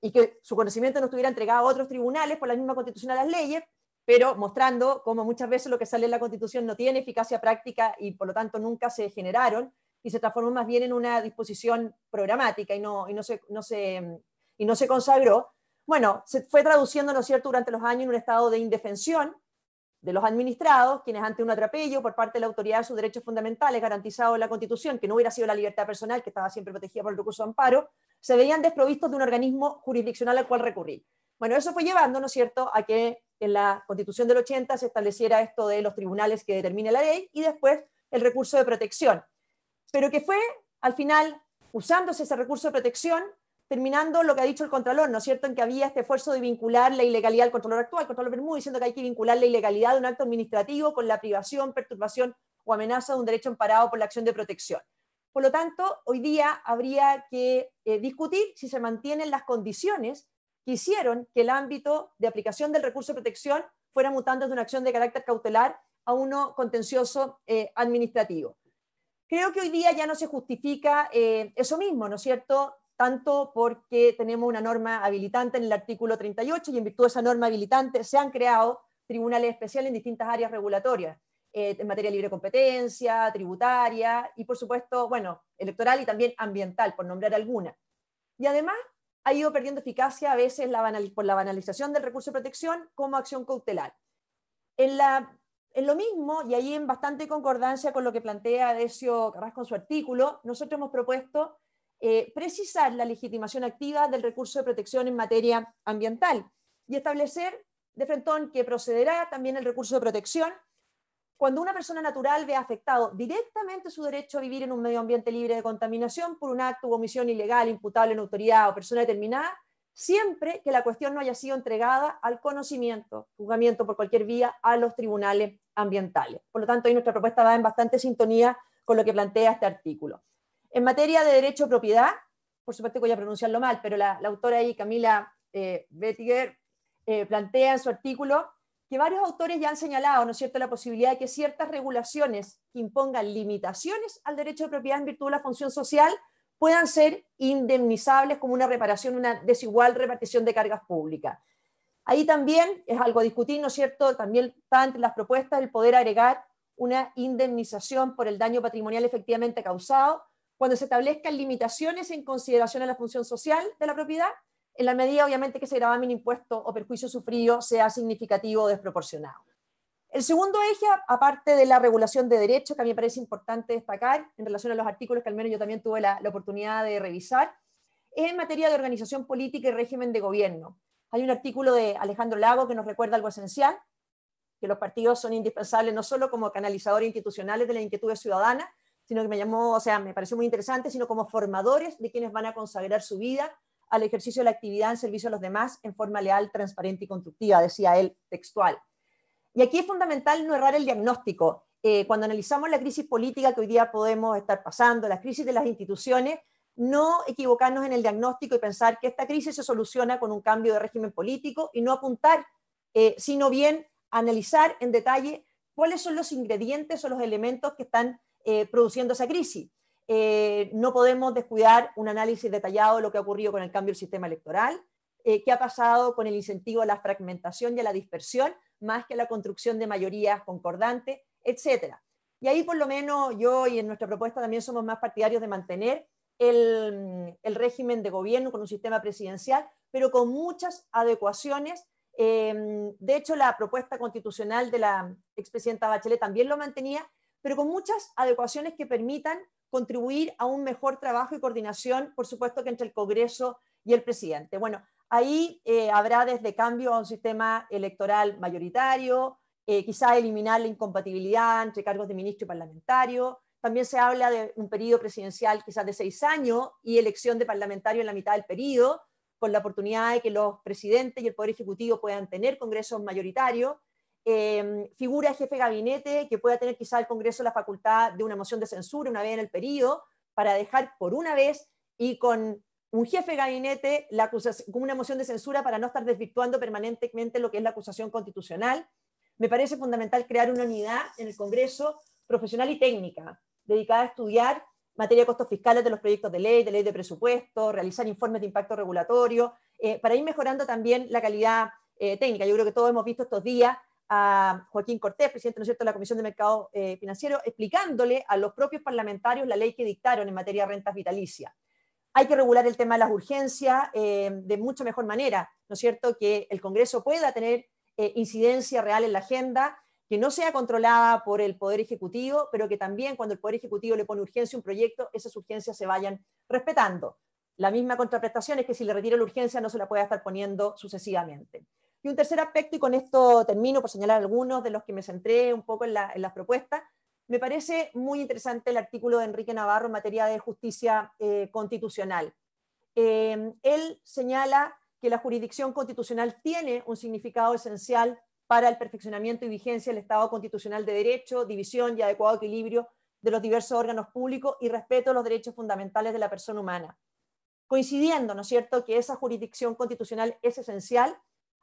y que su conocimiento no estuviera entregado a otros tribunales por la misma constitución a las leyes, pero mostrando cómo muchas veces lo que sale en la constitución no tiene eficacia práctica y por lo tanto nunca se generaron y se transformó más bien en una disposición programática y no, se, no se consagró. Bueno, se fue traduciendo, ¿no es cierto?, durante los años en un estado de indefensión de los administrados, quienes ante un atropello por parte de la autoridad de sus derechos fundamentales garantizados en la Constitución, que no hubiera sido la libertad personal, que estaba siempre protegida por el recurso de amparo, se veían desprovistos de un organismo jurisdiccional al cual recurrir. Bueno, eso fue llevando, ¿no es cierto?, a que en la Constitución del 80 se estableciera esto de los tribunales que determine la ley y después el recurso de protección. Pero que fue, al final, usándose ese recurso de protección, terminando lo que ha dicho el Contralor, ¿no es cierto?, en que había este esfuerzo de vincular la ilegalidad al controlador actual, el Contralor Bermúdez, diciendo que hay que vincular la ilegalidad de un acto administrativo con la privación, perturbación o amenaza de un derecho amparado por la acción de protección. Por lo tanto, hoy día habría que eh, discutir si se mantienen las condiciones que hicieron que el ámbito de aplicación del recurso de protección fuera mutando de una acción de carácter cautelar a uno contencioso eh, administrativo. Creo que hoy día ya no se justifica eh, eso mismo, ¿no es cierto? tanto porque tenemos una norma habilitante en el artículo 38 y en virtud de esa norma habilitante se han creado tribunales especiales en distintas áreas regulatorias, eh, en materia de libre competencia, tributaria y por supuesto, bueno, electoral y también ambiental, por nombrar alguna. Y además ha ido perdiendo eficacia a veces por la banalización del recurso de protección como acción cautelar. En, la, en lo mismo, y ahí en bastante concordancia con lo que plantea Decio Carrasco en su artículo, nosotros hemos propuesto eh, precisar la legitimación activa del recurso de protección en materia ambiental y establecer de frentón que procederá también el recurso de protección cuando una persona natural ve afectado directamente su derecho a vivir en un medio ambiente libre de contaminación por un acto u omisión ilegal imputable en autoridad o persona determinada, siempre que la cuestión no haya sido entregada al conocimiento, juzgamiento por cualquier vía a los tribunales ambientales. Por lo tanto, ahí nuestra propuesta va en bastante sintonía con lo que plantea este artículo. En materia de derecho de propiedad, por supuesto que voy a pronunciarlo mal, pero la, autora ahí, Camila eh, Betiger, eh, plantea en su artículo que varios autores ya han señalado, ¿no es cierto?, la posibilidad de que ciertas regulaciones que impongan limitaciones al derecho de propiedad en virtud de la función social puedan ser indemnizables como una reparación, una desigual repartición de cargas públicas. Ahí también es algo a discutir, ¿no es cierto? También está las propuestas el poder agregar una indemnización por el daño patrimonial efectivamente causado, cuando se establezcan limitaciones en consideración a la función social de la propiedad, en la medida obviamente que se gravamen impuesto o perjuicio sufrido sea significativo o desproporcionado. El segundo eje, aparte de la regulación de derechos, que a mí me parece importante destacar en relación a los artículos que al menos yo también tuve la, oportunidad de revisar, es en materia de organización política y régimen de gobierno. Hay un artículo de Alejandro Lago que nos recuerda algo esencial, que los partidos son indispensables no solo como canalizadores institucionales de la inquietud ciudadana, sino que me llamó, o sea, me pareció muy interesante, sino como formadores de quienes van a consagrar su vida al ejercicio de la actividad en servicio a los demás en forma leal, transparente y constructiva, decía él textual. Y aquí es fundamental no errar el diagnóstico. Eh, cuando analizamos la crisis política que hoy día podemos estar pasando, la crisis de las instituciones, no equivocarnos en el diagnóstico y pensar que esta crisis se soluciona con un cambio de régimen político y no apuntar, eh, sino bien analizar en detalle cuáles son los ingredientes o los elementos que están eh, produciendo esa crisis. Eh, no podemos descuidar un análisis detallado de lo que ha ocurrido con el cambio del sistema electoral, eh, qué ha pasado con el incentivo a la fragmentación y a la dispersión, más que a la construcción de mayorías concordantes, etc. Y ahí por lo menos yo y en nuestra propuesta también somos más partidarios de mantener el, régimen de gobierno con un sistema presidencial, pero con muchas adecuaciones. de hecho, la propuesta constitucional de la expresidenta Bachelet también lo mantenía pero con muchas adecuaciones que permitan contribuir a un mejor trabajo y coordinación, por supuesto que entre el Congreso y el presidente. Bueno, ahí eh, habrá desde cambio a un sistema electoral mayoritario, eh, quizá eliminar la incompatibilidad entre cargos de ministro y parlamentario. También se habla de un periodo presidencial quizás de seis años y elección de parlamentario en la mitad del periodo, con la oportunidad de que los presidentes y el Poder Ejecutivo puedan tener congresos mayoritarios Em, figura jefe de gabinete que pueda tener quizá el Congreso la facultad de una moción de censura una vez en el periodo, para dejar por una vez y con un jefe de gabinete la con una moción de censura para no estar desvirtuando permanentemente lo que es la acusación constitucional. Me parece fundamental crear una unidad en el Congreso profesional y técnica dedicada a estudiar materia de costos fiscales de los proyectos de ley, de ley de presupuesto, realizar informes de impacto regulatorio, eh, para ir mejorando también la calidad eh, técnica. Yo creo que todos hemos visto estos días a Joaquín Cortés, presidente ¿no es cierto? de la Comisión de Mercado eh, Financiero, explicándole a los propios parlamentarios la ley que dictaron en materia de rentas vitalicias. Hay que regular el tema de las urgencias eh, de mucha mejor manera, ¿no es cierto? Que el Congreso pueda tener eh, incidencia real en la agenda, que no sea controlada por el Poder Ejecutivo, pero que también cuando el Poder Ejecutivo le pone urgencia a un proyecto, esas urgencias se vayan respetando. La misma contraprestación es que si le retira la urgencia no se la puede estar poniendo sucesivamente. Y un tercer aspecto, y con esto termino por señalar algunos de los que me centré un poco en, las propuestas, me parece muy interesante el artículo de Enrique Navarro en materia de justicia eh, constitucional. Eh, él señala que la jurisdicción constitucional tiene un significado esencial para el perfeccionamiento y vigencia del Estado constitucional de derecho, división y adecuado equilibrio de los diversos órganos públicos y respeto a los derechos fundamentales de la persona humana. Coincidiendo, ¿no es cierto?, que esa jurisdicción constitucional es esencial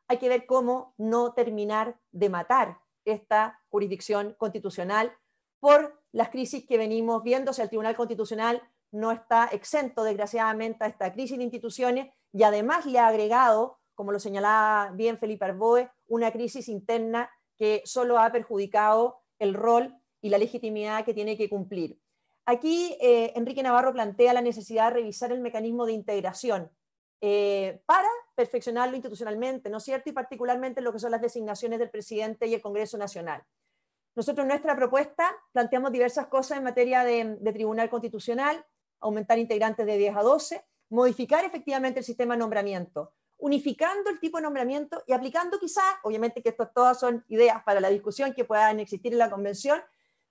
hay que ver cómo no terminar de matar esta jurisdicción constitucional por las crisis que venimos viendo. O el Tribunal Constitucional no está exento, desgraciadamente, a esta crisis de instituciones y además le ha agregado, como lo señalaba bien Felipe Arboe, una crisis interna que solo ha perjudicado el rol y la legitimidad que tiene que cumplir. Aquí eh, Enrique Navarro plantea la necesidad de revisar el mecanismo de integración eh, para perfeccionarlo institucionalmente, ¿no es cierto? Y particularmente lo que son las designaciones del presidente y el Congreso Nacional. Nosotros en nuestra propuesta planteamos diversas cosas en materia de, de Tribunal Constitucional, aumentar integrantes de 10 a 12, modificar efectivamente el sistema de nombramiento, unificando el tipo de nombramiento y aplicando quizás, obviamente que estas todas son ideas para la discusión que puedan existir en la convención,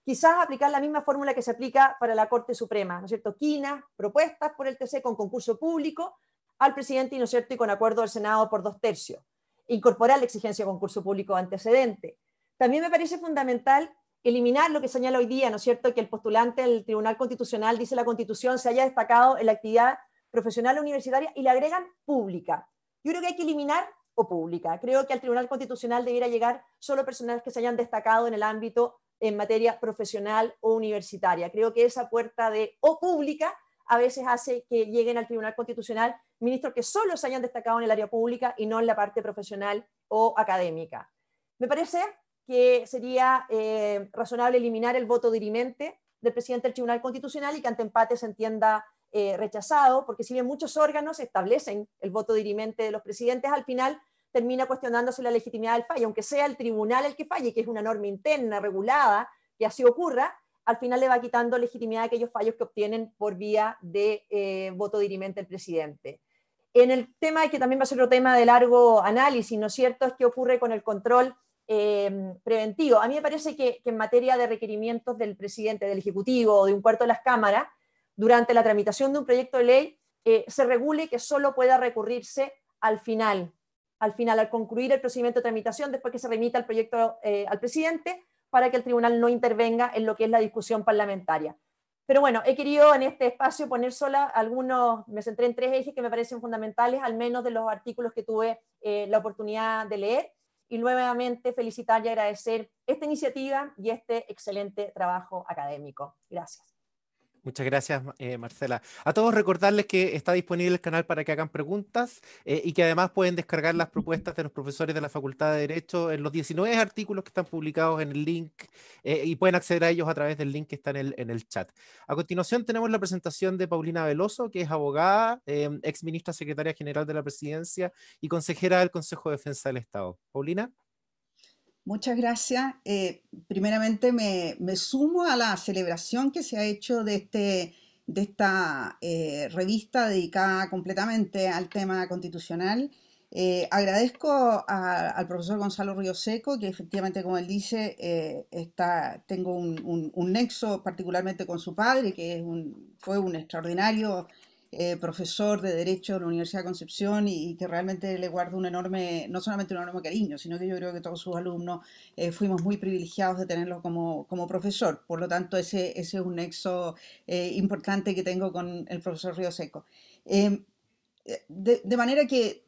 quizás aplicar la misma fórmula que se aplica para la Corte Suprema, ¿no es cierto? Quinas, propuestas por el TC con concurso público, al presidente, ¿no es cierto?, y con acuerdo del Senado por dos tercios. Incorporar la exigencia de concurso público antecedente. También me parece fundamental eliminar lo que señala hoy día, ¿no es cierto?, que el postulante del Tribunal Constitucional, dice la Constitución, se haya destacado en la actividad profesional universitaria y le agregan pública. Yo creo que hay que eliminar o pública. Creo que al Tribunal Constitucional debiera llegar solo personas que se hayan destacado en el ámbito en materia profesional o universitaria. Creo que esa puerta de o pública a veces hace que lleguen al Tribunal Constitucional ministros que solo se hayan destacado en el área pública y no en la parte profesional o académica. Me parece que sería eh, razonable eliminar el voto dirimente del presidente del Tribunal Constitucional y que ante empate se entienda eh, rechazado, porque si bien muchos órganos establecen el voto dirimente de los presidentes, al final termina cuestionándose la legitimidad del fallo, aunque sea el tribunal el que falle, que es una norma interna regulada, que así ocurra, al final le va quitando legitimidad a aquellos fallos que obtienen por vía de eh, voto dirimente el presidente. En el tema que también va a ser otro tema de largo análisis, ¿no es cierto?, es qué ocurre con el control em, preventivo. A mí me parece que, en materia de requerimientos del presidente, del Ejecutivo o de un cuarto de las cámaras, durante la tramitación de un proyecto de ley, eh, se regule que solo pueda recurrirse al final, al final, al concluir el procedimiento de tramitación, después que se remita el proyecto eh, al presidente, para que el tribunal no intervenga en lo que es la discusión parlamentaria. Pero bueno, he querido en este espacio poner sola algunos, me centré en tres ejes que me parecen fundamentales, al menos de los artículos que tuve eh, la oportunidad de leer. Y nuevamente felicitar y agradecer esta iniciativa y este excelente trabajo académico. Gracias. Muchas gracias, eh, Marcela. A todos recordarles que está disponible el canal para que hagan preguntas eh, y que además pueden descargar las propuestas de los profesores de la Facultad de Derecho en los 19 artículos que están publicados en el link eh, y pueden acceder a ellos a través del link que está en el, en el chat. A continuación tenemos la presentación de Paulina Veloso, que es abogada, em, ex ministra secretaria general de la Presidencia y consejera del Consejo de Defensa del Estado. Paulina. Muchas gracias. Eh, primeramente me, sumo a la celebración que se ha hecho de, este, de esta eh, revista dedicada completamente al tema constitucional. Eh, agradezco al profesor Gonzalo Río Seco, que efectivamente, como él dice, tengo un, nexo particularmente con su padre, que fue un extraordinario eh, profesor de Derecho de la Universidad de Concepción y, que realmente le guardo un enorme, no solamente un enorme cariño, sino que yo creo que todos sus alumnos eh, fuimos muy privilegiados de tenerlo como, como profesor. Por lo tanto, ese, ese es un nexo eh, importante que tengo con el profesor Río Seco. Em, de, manera que,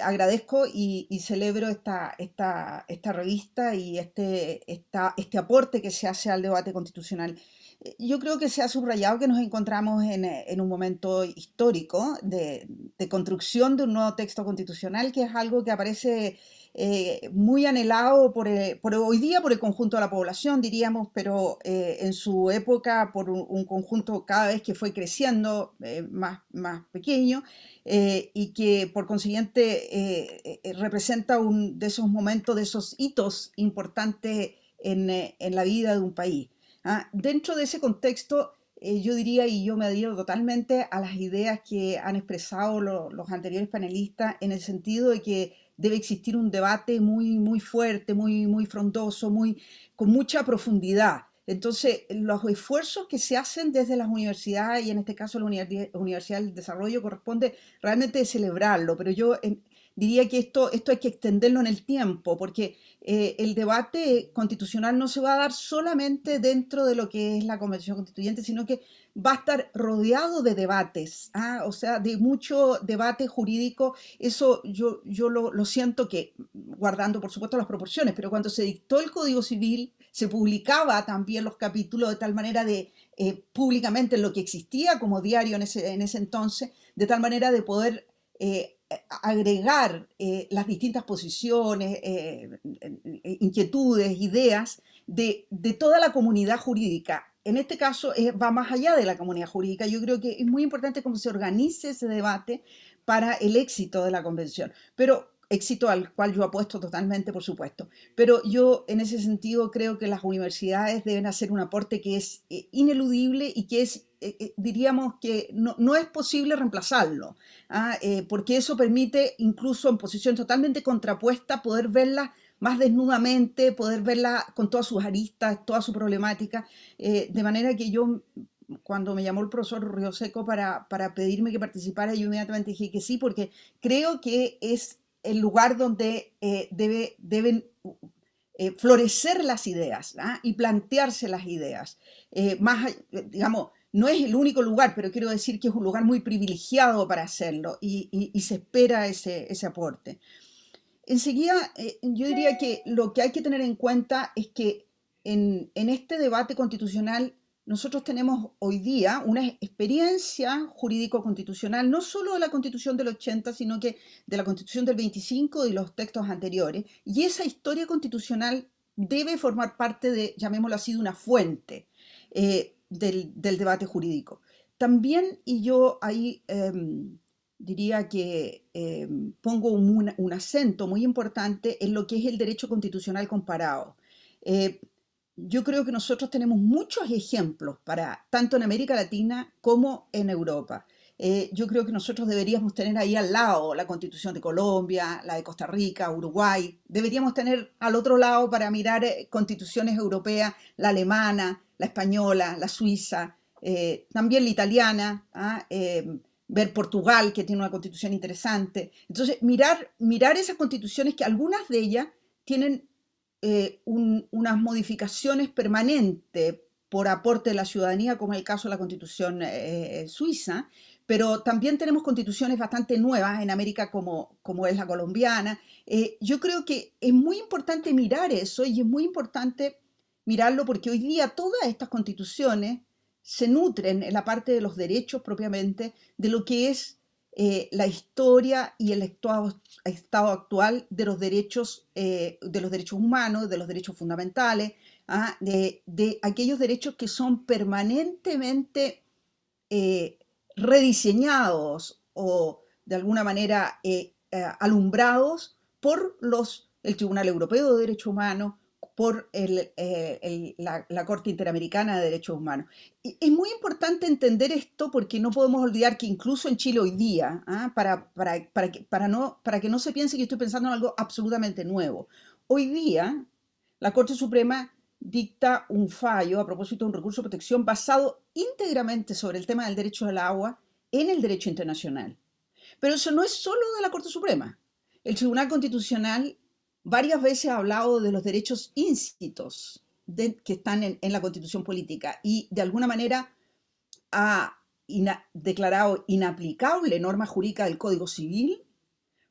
agradezco y, celebro esta, esta, esta revista y este, esta, este aporte que se hace al debate constitucional. Eh, yo creo que se ha subrayado que nos encontramos en, eh, un momento histórico de, construcción de un nuevo texto constitucional, que es algo que aparece eh, muy anhelado por, hoy día por el conjunto de la población, diríamos, pero en su época por un, conjunto cada vez que fue creciendo más, más pequeño y que por consiguiente representa un de esos momentos, de esos hitos importantes en, en la vida de un país. Ah, dentro de ese contexto, eh, yo diría y yo me adhiero totalmente a las ideas que han expresado los anteriores panelistas en el sentido de que debe existir un debate muy, muy fuerte, muy, muy frondoso, muy, con mucha profundidad. Entonces, los esfuerzos que se hacen desde las universidades, y en este caso la Universidad del Desarrollo, corresponde realmente celebrarlo, pero yo diría que esto, esto hay que extenderlo en el tiempo, porque eh, el debate constitucional no se va a dar solamente dentro de lo que es la Convención Constituyente, sino que va a estar rodeado de debates, ¿ah? o sea, de mucho debate jurídico. Eso yo, yo lo, siento que, guardando por supuesto las proporciones, pero cuando se dictó el Código Civil, se publicaba también los capítulos de tal manera de eh, públicamente lo que existía como diario en ese, en ese, entonces, de tal manera de poder eh, agregar eh, las distintas posiciones, eh, eh, inquietudes, ideas de, toda la comunidad jurídica. En este caso va más allá de la comunidad jurídica. Yo creo que es muy importante cómo se organice ese debate para el éxito de la convención. Pero éxito al cual yo apuesto totalmente, por supuesto. Pero yo en ese sentido creo que las universidades deben hacer un aporte que es eh, ineludible y que es, eh, eh, diríamos que no, es posible reemplazarlo, ¿ah? porque eso permite incluso en posición totalmente contrapuesta poder verla más desnudamente, poder verla con todas sus aristas, toda su problemática, de manera que yo cuando me llamó el profesor Río Seco para, para pedirme que participara, yo inmediatamente dije que sí, porque creo que es el lugar donde eh, debe, deben eh, florecer las ideas ¿ah? y plantearse las ideas. Eh, más, digamos, no es el único lugar, pero quiero decir que es un lugar muy privilegiado para hacerlo y, se espera ese, aporte. Enseguida, yo diría que lo que hay que tener en cuenta es que en, en este debate constitucional nosotros tenemos hoy día una experiencia jurídico-constitucional, no solo de la Constitución del 80, sino que de la Constitución del 25 y los textos anteriores. Y esa historia constitucional debe formar parte de, llamémoslo así, de una fuente eh, del, debate jurídico. También, y yo ahí em, diría que em, pongo un, acento muy importante en lo que es el derecho constitucional comparado. Eh, yo creo que nosotros tenemos muchos ejemplos para tanto en América Latina como en Europa. Eh, yo creo que nosotros deberíamos tener ahí al lado la constitución de Colombia, la de Costa Rica, Uruguay. Deberíamos tener al otro lado para mirar eh, constituciones europeas, la alemana, la española, la suiza, eh, también la italiana, ¿ah? ver Portugal, que tiene una constitución interesante. Entonces, mirar, mirar esas constituciones que algunas de ellas tienen eh, unas modificaciones permanentes por aporte de la ciudadanía, como el caso de la constitución eh, eh, suiza, pero también tenemos constituciones bastante nuevas en América como, como es la colombiana. yo creo que es muy importante mirar eso y es muy importante mirarlo porque hoy día todas estas constituciones se nutren en la parte de los derechos propiamente de lo que es eh, la historia y el estado, actual de los derechos, eh, de los derechos humanos, de los derechos fundamentales, ¿ah? de, aquellos derechos que son permanentemente eh, rediseñados o de alguna manera alumbrados por los, el Tribunal Europeo de Derechos Humanos, por eh, la, Corte Interamericana de Derechos Humanos. es muy importante entender esto porque no podemos olvidar que incluso en Chile hoy día, ¿ah? para, que, no, para que no se piense que estoy pensando en algo absolutamente nuevo, hoy día la Corte Suprema dicta un fallo a propósito de un recurso de protección basado íntegramente sobre el tema del derecho al agua en el derecho internacional. Pero eso no es solo de la Corte Suprema. El Tribunal Constitucional varias veces ha hablado de los derechos íncitos que están en, la constitución política y de alguna manera ha declarado inaplicable norma jurídica del Código Civil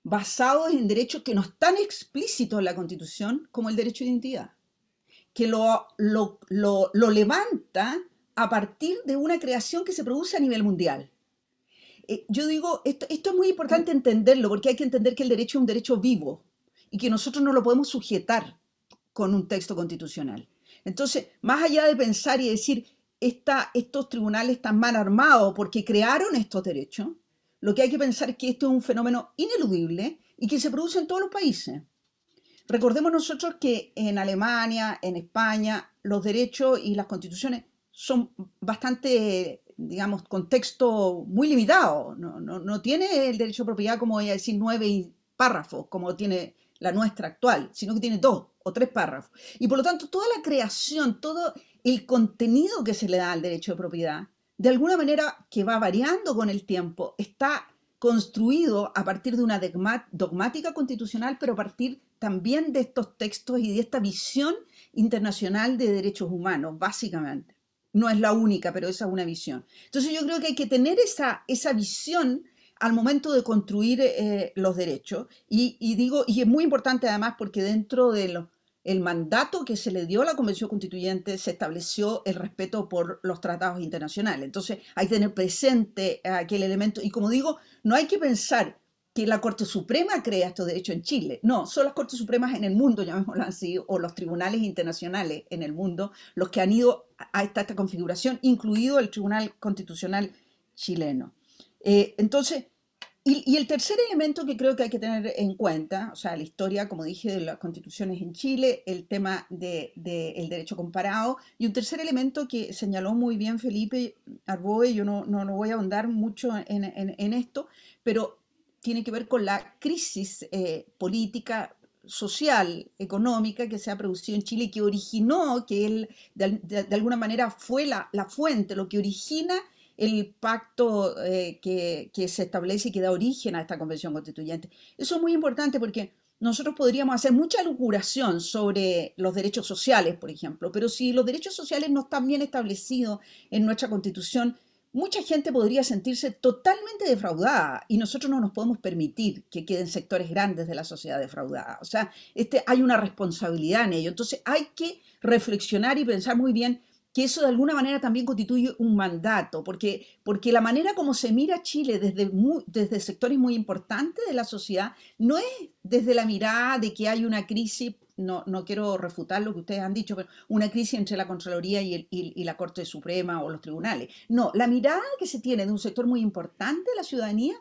basados en derechos que no están explícitos en la constitución como el derecho de identidad, que lo, lo, levanta a partir de una creación que se produce a nivel mundial. Eh, yo digo, esto es muy importante entenderlo, porque hay que entender que el derecho es un derecho vivo, y que nosotros no lo podemos sujetar con un texto constitucional. Entonces, más allá de pensar y decir, esta, estos tribunales están mal armados porque crearon estos derechos, lo que hay que pensar es que esto es un fenómeno ineludible y que se produce en todos los países. Recordemos nosotros que en Alemania, en España, los derechos y las constituciones son bastante, digamos, contexto muy limitado. No, no tiene el derecho de propiedad, como voy a decir, nueve párrafos, como tiene la nuestra actual, sino que tiene dos o tres párrafos. Y por lo tanto, toda la creación, todo el contenido que se le da al derecho de propiedad, de alguna manera que va variando con el tiempo, está construido a partir de una dogmática constitucional, pero a partir también de estos textos y de esta visión internacional de derechos humanos, básicamente. No es la única, pero esa es una visión. Entonces yo creo que hay que tener esa, esa visión al momento de construir eh, los derechos. Y, digo, y es muy importante además porque dentro del mandato que se le dio a la Convención Constituyente se estableció el respeto por los tratados internacionales. Entonces hay que tener presente aquel elemento. Y como digo, no hay que pensar que la Corte Suprema crea estos derechos en Chile. No, son las Cortes Supremas en el mundo, llamémoslo así, o los tribunales internacionales en el mundo, los que han ido a esta, esta configuración, incluido el Tribunal Constitucional chileno. Eh, entonces, y, el tercer elemento que creo que hay que tener en cuenta, o sea, la historia, como dije, de las constituciones en Chile, el tema del de, derecho comparado, y un tercer elemento que señaló muy bien Felipe Arboe, yo no, no, voy a ahondar mucho en, en, esto, pero tiene que ver con la crisis eh, política social, económica que se ha producido en Chile y que originó, que él de, de, de alguna manera fue la, la fuente, lo que origina el pacto eh, que, se establece y que da origen a esta convención constituyente. Eso es muy importante porque nosotros podríamos hacer mucha lucuración sobre los derechos sociales, por ejemplo, pero si los derechos sociales no están bien establecidos en nuestra constitución, mucha gente podría sentirse totalmente defraudada y nosotros no nos podemos permitir que queden sectores grandes de la sociedad defraudada. O sea, este, hay una responsabilidad en ello. Entonces hay que reflexionar y pensar muy bien que eso de alguna manera también constituye un mandato, porque, porque la manera como se mira Chile desde, desde sectores muy importantes de la sociedad no es desde la mirada de que hay una crisis, no, no quiero refutar lo que ustedes han dicho, pero una crisis entre la Contraloría y, y la Corte Suprema o los tribunales. No, la mirada que se tiene de un sector muy importante de la ciudadanía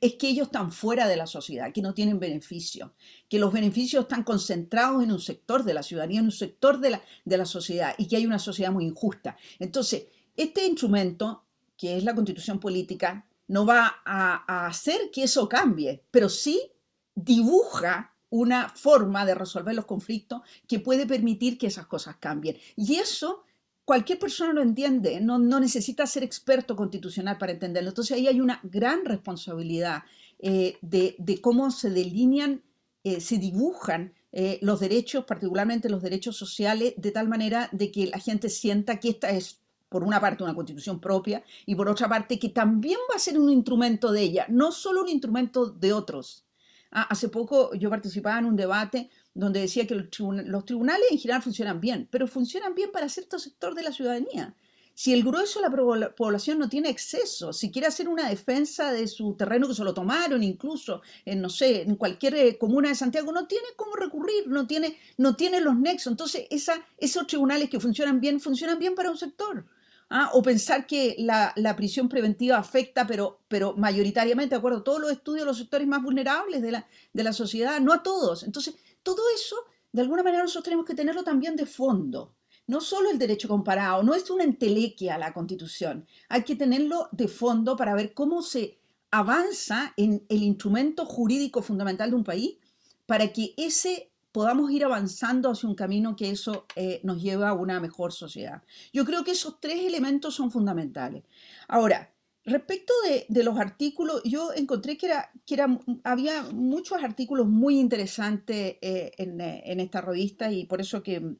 es que ellos están fuera de la sociedad, que no tienen beneficios, que los beneficios están concentrados en un sector de la ciudadanía, en un sector de la, sociedad y que hay una sociedad muy injusta. Entonces, este instrumento, que es la constitución política, no va a, a hacer que eso cambie, pero sí dibuja una forma de resolver los conflictos que puede permitir que esas cosas cambien. Y eso cualquier persona lo entiende, no, necesita ser experto constitucional para entenderlo. Entonces ahí hay una gran responsabilidad eh, de, cómo se delinean, eh, se dibujan eh, los derechos, particularmente los derechos sociales, de tal manera de que la gente sienta que esta es, por una parte, una constitución propia y por otra parte, que también va a ser un instrumento de ella, no solo un instrumento de otros. Ah, hace poco yo participaba en un debate donde decía que los, tribunales en general funcionan bien, pero funcionan bien para cierto sector de la ciudadanía. Si el grueso de la población no tiene exceso, si quiere hacer una defensa de su terreno que se lo tomaron, incluso en, no sé, en cualquier eh, comuna de Santiago, no tiene cómo recurrir, no tiene, no los nexos. Entonces, esos tribunales que funcionan bien, funcionan bien para un sector. ¿ah? O pensar que la, prisión preventiva afecta, pero, pero mayoritariamente, de acuerdo todos los estudios, los sectores más vulnerables de la, de la sociedad, no a todos. Entonces, todo eso, de alguna manera, nosotros tenemos que tenerlo también de fondo. No solo el derecho comparado, no es una entelequia la constitución. Hay que tenerlo de fondo para ver cómo se avanza en el instrumento jurídico fundamental de un país para que ese podamos ir avanzando hacia un camino que eso eh, nos lleva a una mejor sociedad. Yo creo que esos tres elementos son fundamentales. Ahora, Respecto de, los artículos, yo encontré que, era, que había muchos artículos muy interesantes eh, eh, en, esta revista y por eso que,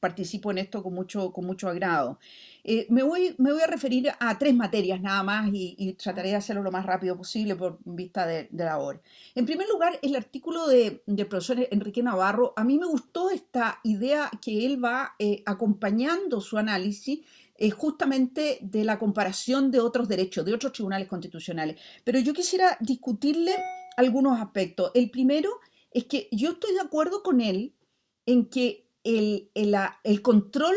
participo en esto con mucho, con mucho agrado. Eh, me, voy, me voy a referir a tres materias nada más y, trataré de hacerlo lo más rápido posible por vista de, la hora. En primer lugar, el artículo de, del profesor Enrique Navarro. A mí me gustó esta idea que él va acompañando su análisis eh, justamente de la comparación de otros derechos, de otros tribunales constitucionales. Pero yo quisiera discutirle algunos aspectos. El primero es que yo estoy de acuerdo con él en que el, control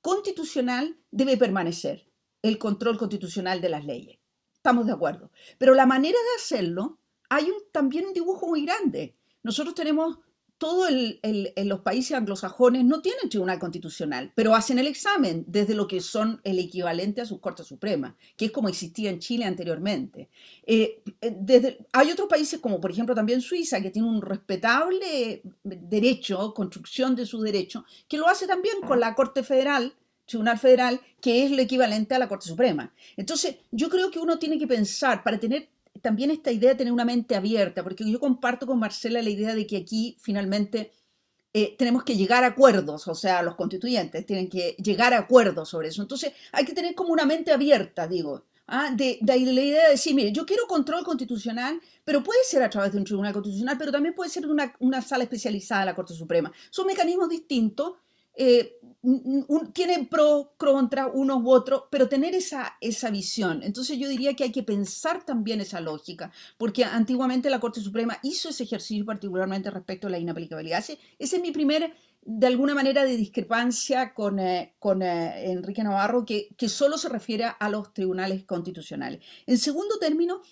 constitucional debe permanecer, el control constitucional de las leyes. Estamos de acuerdo. Pero la manera de hacerlo, hay también un dibujo muy grande. Nosotros tenemos todos los países anglosajones no tienen tribunal constitucional, pero hacen el examen desde lo que son el equivalente a sus Cortes Supremas, que es como existía en Chile anteriormente. Eh, eh, hay otros países, como por ejemplo también Suiza, que tiene un respetable derecho, construcción de su derecho, que lo hace también con la Corte Federal, Tribunal Federal, que es lo equivalente a la Corte Suprema. Entonces, yo creo que uno tiene que pensar, para tener también esta idea de tener una mente abierta, porque yo comparto con Marcela la idea de que aquí finalmente eh, tenemos que llegar a acuerdos, o sea, los constituyentes tienen que llegar a acuerdos sobre eso. Entonces, hay que tener como una mente abierta, digo, ¿ah? de, la idea de decir, mire, yo quiero control constitucional, pero puede ser a través de un tribunal constitucional, pero también puede ser una, una sala especializada de la Corte Suprema. Son mecanismos distintos eh, tiene pro, contra uno u otro, pero tener esa, esa visión. Entonces yo diría que hay que pensar también esa lógica, porque antiguamente la Corte Suprema hizo ese ejercicio particularmente respecto a la inaplicabilidad. Ese, es mi primer, de alguna manera, de discrepancia con, eh, eh, Enrique Navarro, que, que solo se refiere a los tribunales constitucionales. En segundo término,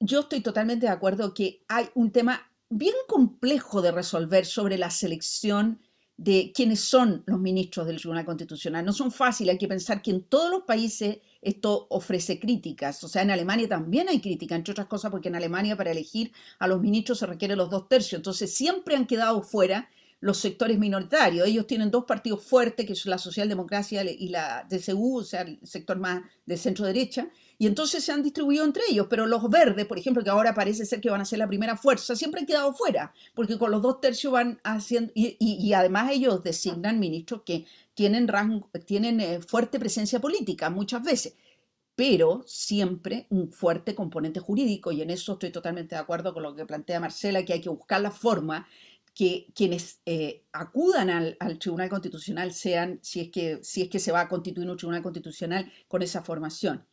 yo estoy totalmente de acuerdo que hay un tema bien complejo de resolver sobre la selección de quiénes son los ministros del Tribunal Constitucional. No son fáciles, hay que pensar que en todos los países esto ofrece críticas. O sea, en Alemania también hay crítica, entre otras cosas porque en Alemania para elegir a los ministros se requieren los dos tercios. Entonces siempre han quedado fuera los sectores minoritarios. Ellos tienen dos partidos fuertes, que son la socialdemocracia y la DCU, o sea, el sector más de centro derecha, y entonces se han distribuido entre ellos, pero los verdes, por ejemplo, que ahora parece ser que van a ser la primera fuerza, siempre han quedado fuera, porque con los dos tercios van haciendo, y, además ellos designan ministros que tienen, tienen eh, fuerte presencia política muchas veces pero siempre un fuerte componente jurídico, y en eso estoy totalmente de acuerdo con lo que plantea Marcela, que hay que buscar la forma que quienes eh, acudan al, Tribunal Constitucional sean, si es, que, si es que se va a constituir un Tribunal Constitucional con esa formación.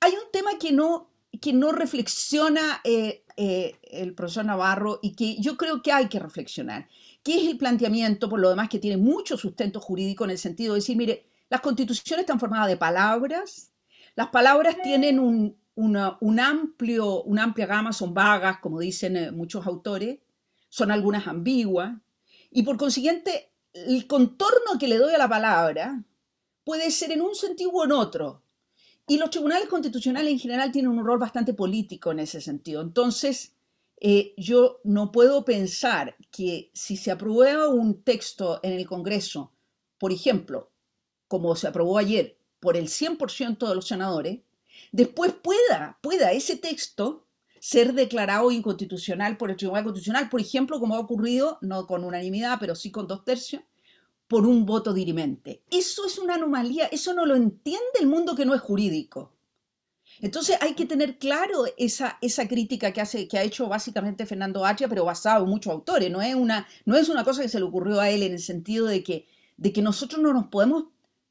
Hay un tema que no, que no reflexiona eh, eh, el profesor Navarro y que yo creo que hay que reflexionar, que es el planteamiento, por lo demás, que tiene mucho sustento jurídico en el sentido de decir, mire, las constituciones están formadas de palabras, las palabras tienen un, un amplio, una amplia gama, son vagas, como dicen muchos autores, son algunas ambiguas, y por consiguiente el contorno que le doy a la palabra puede ser en un sentido o en otro. Y los tribunales constitucionales en general tienen un rol bastante político en ese sentido. Entonces, eh, yo no puedo pensar que si se aprueba un texto en el Congreso, por ejemplo, como se aprobó ayer por el 100% de los senadores, después pueda, pueda ese texto ser declarado inconstitucional por el Tribunal Constitucional, por ejemplo, como ha ocurrido, no con unanimidad, pero sí con dos tercios, por un voto dirimente. Eso es una anomalía, eso no lo entiende el mundo que no es jurídico. Entonces hay que tener claro esa, esa crítica que, hace, que ha hecho básicamente Fernando Atria, pero basado en muchos autores. No es, una, no es una cosa que se le ocurrió a él en el sentido de que, de que nosotros no nos podemos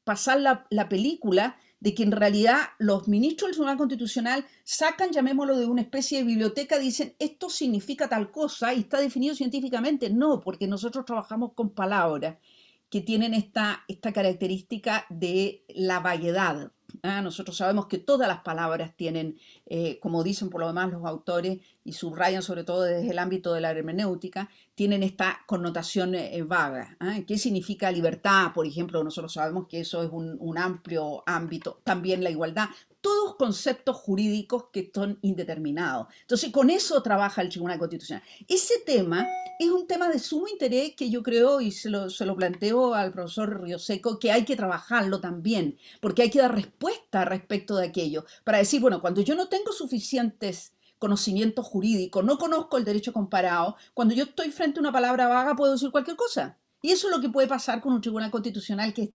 pasar la, la película de que en realidad los ministros del Tribunal Constitucional sacan, llamémoslo, de una especie de biblioteca, dicen, esto significa tal cosa y está definido científicamente. No, porque nosotros trabajamos con palabras que tienen esta, esta característica de la vaguedad. Ah, nosotros sabemos que todas las palabras tienen, eh, como dicen por lo demás los autores, y subrayan sobre todo desde el ámbito de la hermenéutica, tienen esta connotación eh, eh, vaga. ¿ah? ¿Qué significa libertad? Por ejemplo, nosotros sabemos que eso es un, un, amplio ámbito. También la igualdad todos conceptos jurídicos que son indeterminados. Entonces, con eso trabaja el Tribunal Constitucional. Ese tema es un tema de sumo interés que yo creo, y se lo, planteo al profesor Rioseco, que hay que trabajarlo también, porque hay que dar respuesta respecto de aquello, para decir, bueno, cuando yo no tengo suficientes conocimientos jurídicos, no conozco el derecho comparado, cuando yo estoy frente a una palabra vaga puedo decir cualquier cosa. Y eso es lo que puede pasar con un tribunal constitucional que es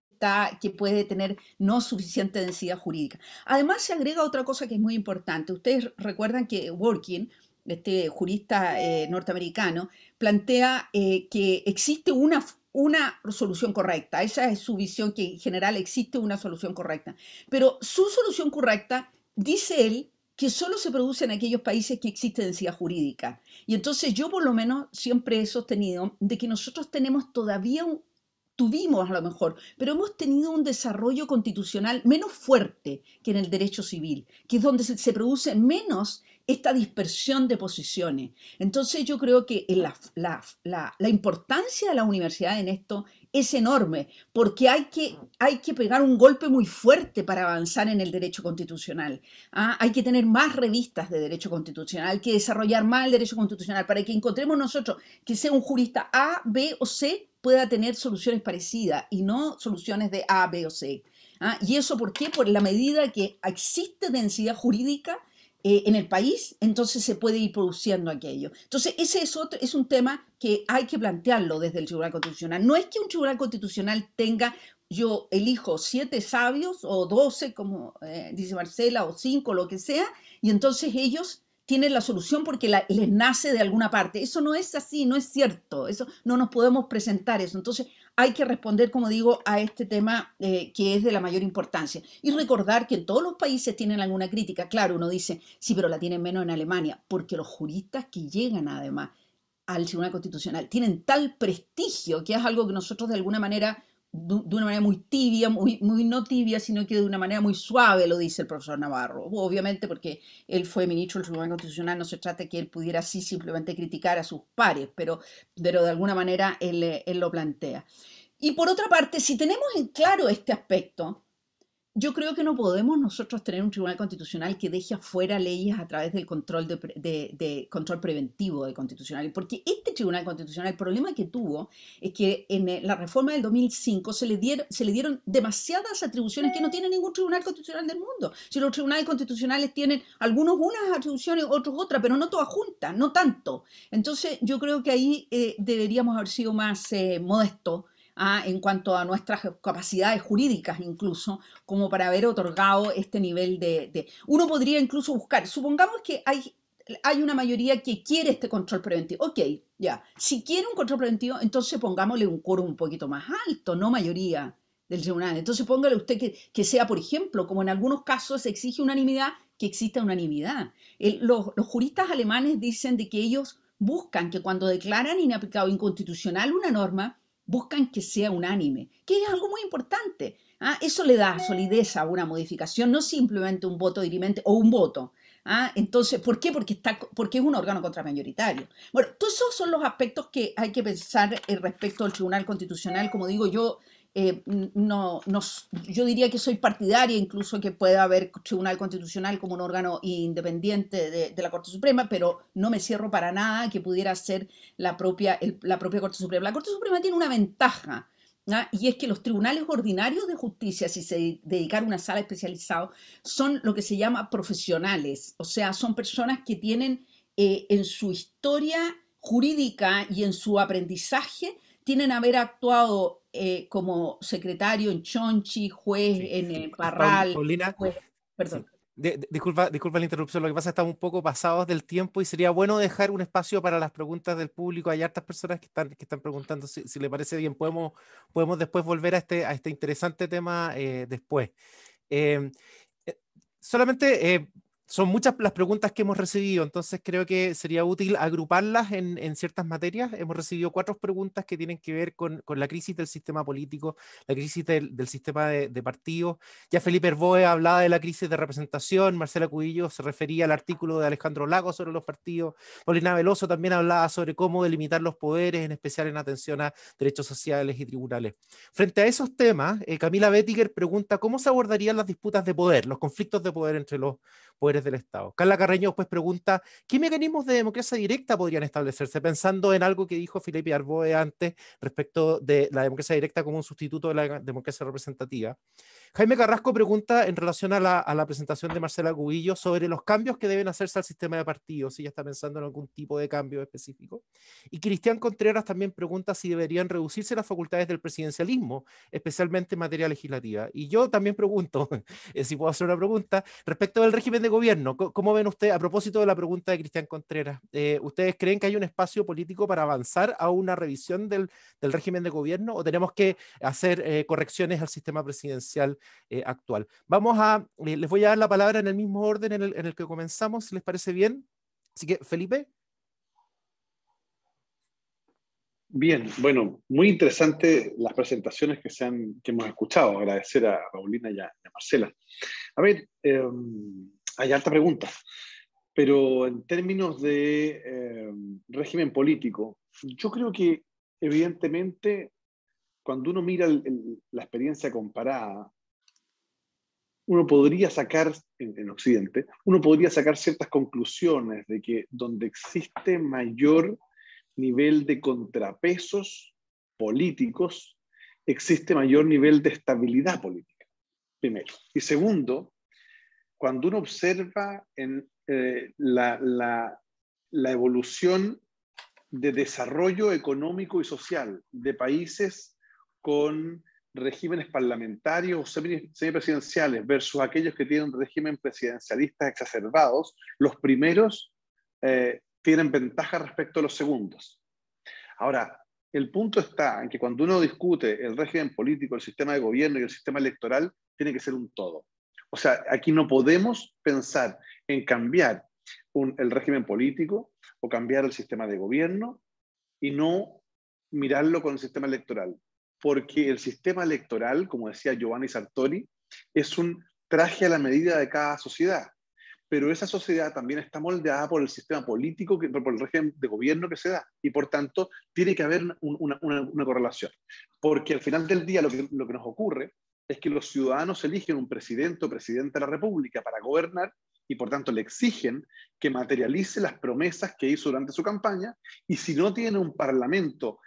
que puede tener no suficiente densidad jurídica. Además, se agrega otra cosa que es muy importante. Ustedes recuerdan que Working, este jurista eh, norteamericano, plantea eh, que existe una, una solución correcta. Esa es su visión, que en general existe una solución correcta. Pero su solución correcta, dice él, que solo se produce en aquellos países que existe densidad jurídica. Y entonces yo por lo menos siempre he sostenido de que nosotros tenemos todavía un, tuvimos a lo mejor, pero hemos tenido un desarrollo constitucional menos fuerte que en el derecho civil, que es donde se, produce menos esta dispersión de posiciones. Entonces yo creo que la, la, la, importancia de la universidad en esto es enorme, porque hay que, hay que pegar un golpe muy fuerte para avanzar en el derecho constitucional. ¿ah? Hay que tener más revistas de derecho constitucional, hay que desarrollar más el derecho constitucional, para que encontremos nosotros que sea un jurista A, B o C pueda tener soluciones parecidas y no soluciones de A, B o C. ¿ah? ¿Y eso por qué? Por la medida que existe densidad jurídica eh, en el país, entonces se puede ir produciendo aquello. Entonces, ese es, otro, es un tema que hay que plantearlo desde el Tribunal Constitucional. No es que un Tribunal Constitucional tenga, yo elijo siete sabios o doce, como eh, dice Marcela, o cinco, lo que sea, y entonces ellos tienen la solución porque la, les nace de alguna parte. Eso no es así, no es cierto, eso no nos podemos presentar eso. Entonces hay que responder, como digo, a este tema eh, que es de la mayor importancia. Y recordar que todos los países tienen alguna crítica. Claro, uno dice, sí, pero la tienen menos en Alemania, porque los juristas que llegan además al Tribunal Constitucional tienen tal prestigio que es algo que nosotros de alguna manera de una manera muy tibia, muy, muy no tibia, sino que de una manera muy suave, lo dice el profesor Navarro. Obviamente porque él fue ministro del Tribunal Constitucional, no se trata que él pudiera así simplemente criticar a sus pares, pero, pero de alguna manera él, él lo plantea. Y por otra parte, si tenemos en claro este aspecto, yo creo que no podemos nosotros tener un tribunal constitucional que deje afuera leyes a través del control, de, control preventivo de constitucional, porque este tribunal constitucional, el problema que tuvo es que en eh, la reforma del 2005 se le dieron, se le dieron demasiadas atribuciones que no tiene ningún tribunal constitucional del mundo. Si los tribunales constitucionales tienen algunos unas atribuciones, otros otras, pero no todas juntas, no tanto. Entonces yo creo que ahí eh, deberíamos haber sido más eh, modestos en cuanto a nuestras capacidades jurídicas incluso, como para haber otorgado este nivel de, Uno podría incluso buscar, supongamos que hay, hay una mayoría que quiere este control preventivo. Ok, ya, si quiere un control preventivo, entonces pongámosle un coro un poquito más alto, no mayoría del tribunal. Entonces póngale usted que, sea, por ejemplo, como en algunos casos se exige unanimidad, que exista unanimidad. los, juristas alemanes dicen de que ellos buscan que cuando declaran inaplicable inconstitucional una norma, buscan que sea unánime, que es algo muy importante. ¿ah? Eso le da solidez a una modificación, no simplemente un voto dirimente o un voto. ¿ah? Entonces, ¿por qué? Porque, está, porque es un órgano contramayoritario. Bueno, todos esos son los aspectos que hay que pensar eh, respecto al Tribunal Constitucional. Como digo, yo eh, no, no, yo diría que soy partidaria incluso que pueda haber Tribunal Constitucional como un órgano independiente de, la Corte Suprema, pero no me cierro para nada que pudiera ser la propia, la propia Corte Suprema. La Corte Suprema tiene una ventaja, y es que los tribunales ordinarios de justicia, si se dedicar a una sala especializada, son lo que se llama profesionales, o sea, son personas que tienen eh, en su historia jurídica y en su aprendizaje tienen haber actuado eh, como secretario en Chonchi, juez en el Parral. Paulina, perdón. disculpa, disculpa la interrupción, lo que pasa es que estamos un poco pasados del tiempo y sería bueno dejar un espacio para las preguntas del público. Hay hartas personas que están, que están preguntando si, si le parece bien, podemos, podemos después volver a este, a este interesante tema eh, después. Eh, solamente son muchas las preguntas que hemos recibido, entonces creo que sería útil agruparlas en, ciertas materias. Hemos recibido cuatro preguntas que tienen que ver con, la crisis del sistema político, la crisis del, sistema de, partidos. Ya Felipe Herboe hablaba de la crisis de representación, Marcela Cudillo se refería al artículo de Alejandro Lago sobre los partidos, Molina Veloso también hablaba sobre cómo delimitar los poderes, en especial en atención a derechos sociales y tribunales. Frente a esos temas, eh, Camila Bettiger pregunta cómo se abordarían las disputas de poder, los conflictos de poder entre los poderes del Estado. Carla Carreño pues pregunta, ¿qué mecanismos de democracia directa podrían establecerse? Pensando en algo que dijo Felipe Arboe antes respecto de la democracia directa como un sustituto de la democracia representativa. Jaime Carrasco pregunta en relación a la, presentación de Marcela Cubillo sobre los cambios que deben hacerse al sistema de partidos, si ya está pensando en algún tipo de cambio específico. Y Cristian Contreras también pregunta si deberían reducirse las facultades del presidencialismo, especialmente en materia legislativa. Y yo también pregunto, eh, si puedo hacer una pregunta, respecto del régimen de gobierno, ¿cómo ven ustedes, a propósito de la pregunta de Cristian Contreras, eh, ¿ustedes creen que hay un espacio político para avanzar a una revisión del, régimen de gobierno o tenemos que hacer eh, correcciones al sistema presidencial eh, actual. Vamos a, eh, les voy a dar la palabra en el mismo orden en el, que comenzamos, si les parece bien. Así que, Felipe. Bien, bueno, muy interesante las presentaciones que, se han, que hemos escuchado. Agradecer a Paulina y a, Marcela. A ver, em, hay altas preguntas, pero en términos de em, régimen político, yo creo que evidentemente cuando uno mira la experiencia comparada uno podría sacar, en, Occidente, uno podría sacar ciertas conclusiones de que donde existe mayor nivel de contrapesos políticos, existe mayor nivel de estabilidad política, primero. Y segundo, cuando uno observa en, eh, la evolución de desarrollo económico y social de países con regímenes parlamentarios o semipresidenciales versus aquellos que tienen régimen presidencialistas exacerbados, los primeros eh, tienen ventaja respecto a los segundos. Ahora, el punto está en que cuando uno discute el régimen político, el sistema de gobierno y el sistema electoral, tiene que ser un todo. O sea, aquí no podemos pensar en cambiar el régimen político o cambiar el sistema de gobierno y no mirarlo con el sistema electoral porque el sistema electoral, como decía Giovanni Sartori, es un traje a la medida de cada sociedad. Pero esa sociedad también está moldeada por el sistema político, por el régimen de gobierno que se da. Y por tanto, tiene que haber una, correlación. Porque al final del día lo que, lo que nos ocurre es que los ciudadanos eligen un presidente o presidenta de la República para gobernar y por tanto le exigen que materialice las promesas que hizo durante su campaña y si no tiene un parlamento,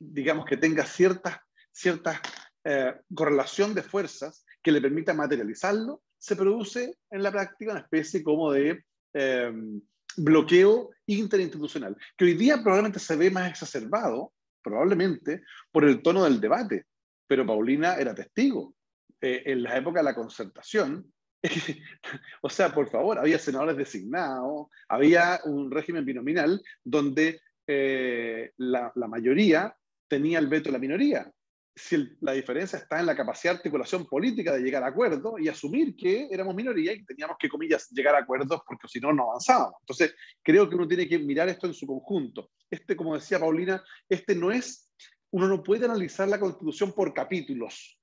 digamos que tenga ciertas cierta eh, correlación de fuerzas que le permita materializarlo, se produce en la práctica una especie como de em, bloqueo interinstitucional, que hoy día probablemente se ve más exacerbado, probablemente, por el tono del debate. Pero Paulina era testigo. Eh, en la época de la concertación, o sea, por favor, había senadores designados, había un régimen binominal donde eh, la, la, mayoría tenía el veto de la minoría si la diferencia está en la capacidad de articulación política de llegar a acuerdos y asumir que éramos minoría y teníamos que, comillas, llegar a acuerdos porque si no, no avanzábamos. Entonces, creo que uno tiene que mirar esto en su conjunto. Este, como decía Paulina, este no es, uno no puede analizar la constitución por capítulos.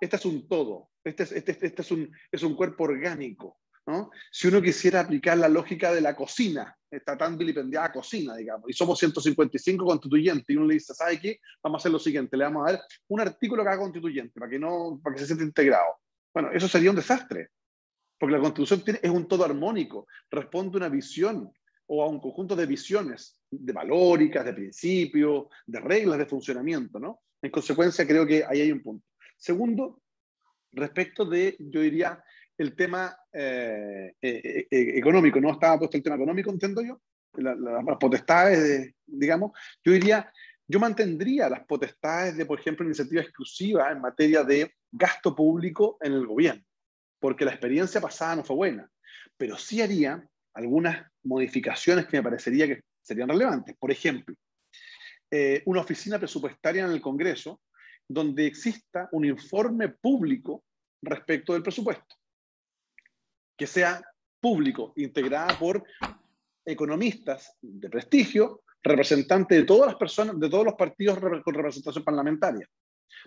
Este es un todo, este es este, este un cuerpo orgánico. Si uno quisiera aplicar la lógica de la cocina, está tan vilipendiada cocina, digamos, y somos 155 constituyentes, y uno le dice, ¿sabe qué? Vamos a hacer lo siguiente, le vamos a dar un artículo a cada constituyente para que, no, para que se sienta integrado. Bueno, eso sería un desastre, porque la constitución es un todo armónico, responde a una visión o a un conjunto de visiones, de valóricas, de principios, de reglas de funcionamiento, ¿no? En consecuencia, creo que ahí hay un punto. Segundo, respecto de, yo diría, el tema eh, eh, eh, económico, no estaba puesto el tema económico, entiendo yo, las potestades, digamos, yo diría, yo mantendría las potestades de, por ejemplo, iniciativa exclusiva en materia de gasto público en el gobierno, porque la experiencia pasada no fue buena, pero sí haría algunas modificaciones que me parecería que serían relevantes. Por ejemplo, una oficina presupuestaria en el Congreso donde exista un informe público respecto del presupuesto que sea público, integrada por economistas de prestigio, representantes de todas las personas, de todos los partidos con representación parlamentaria,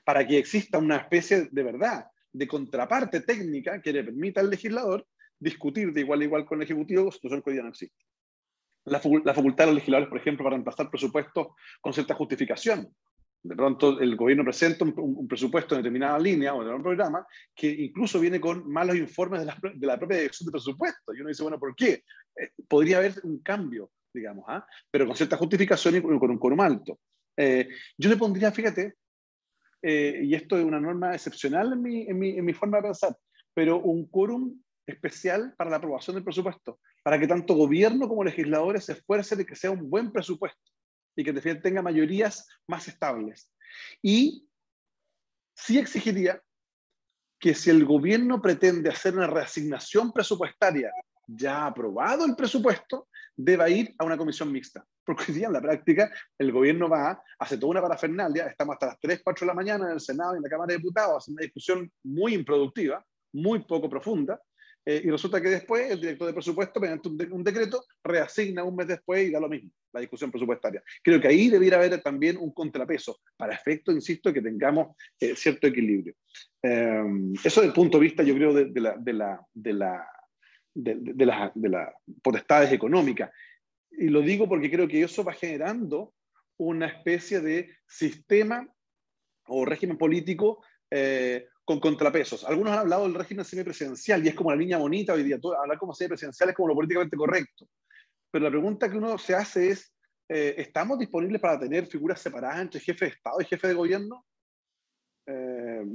para que exista una especie de verdad, de contraparte técnica que le permita al legislador discutir de igual a igual con el Ejecutivo, situación que hoy día no existe. La, la, facultad de los legisladores, por ejemplo, para reemplazar presupuestos con cierta justificación de pronto el gobierno presenta un, presupuesto en determinada línea o en un programa que incluso viene con malos informes de la, propia dirección de presupuesto. Y uno dice, bueno, ¿por qué? Eh, podría haber un cambio, digamos, ¿ah? pero con cierta justificación y con, un quórum alto. Eh, yo le pondría, fíjate, eh, y esto es una norma excepcional en mi, forma de pensar, pero un quórum especial para la aprobación del presupuesto, para que tanto gobierno como legisladores se esfuercen de que sea un buen presupuesto y que tenga mayorías más estables. Y sí exigiría que si el gobierno pretende hacer una reasignación presupuestaria ya aprobado el presupuesto, deba ir a una comisión mixta. Porque hoy en la práctica, el gobierno va, hace toda una parafernalia, estamos hasta las 3, 4 de la mañana en el Senado y en la Cámara de Diputados, hace una discusión muy improductiva, muy poco profunda, eh, y resulta que después el director de presupuesto, mediante un decreto, reasigna un mes después y da lo mismo la discusión presupuestaria. Creo que ahí debiera haber también un contrapeso para efecto, insisto, que tengamos eh, cierto equilibrio. Em, eso desde el punto de vista, yo creo, de, la, de, la, de, la, de, las, de potestades económicas. Y lo digo porque creo que eso va generando una especie de sistema o régimen político eh, con contrapesos. Algunos han hablado del régimen semipresidencial y es como la línea bonita hoy día. hablar como semipresidencial es como lo políticamente correcto pero la pregunta que uno se hace es, eh, ¿estamos disponibles para tener figuras separadas entre jefe de Estado y jefe de gobierno? Eh,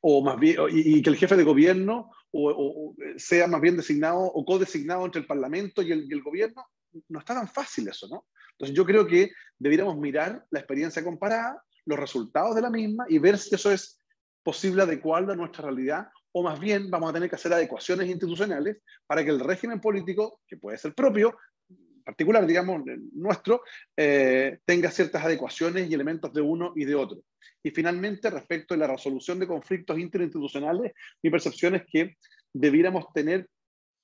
o más bien, y, que el jefe de gobierno o, eh, sea más bien designado o co-designado entre el Parlamento y el, gobierno, no está tan fácil eso, ¿no? Entonces yo creo que debiéramos mirar la experiencia comparada, los resultados de la misma y ver si eso es posible adecuado a nuestra realidad o más bien vamos a tener que hacer adecuaciones institucionales para que el régimen político, que puede ser propio, particular, digamos, nuestro, eh, tenga ciertas adecuaciones y elementos de uno y de otro. Y finalmente, respecto a la resolución de conflictos interinstitucionales, mi percepción es que debiéramos tener,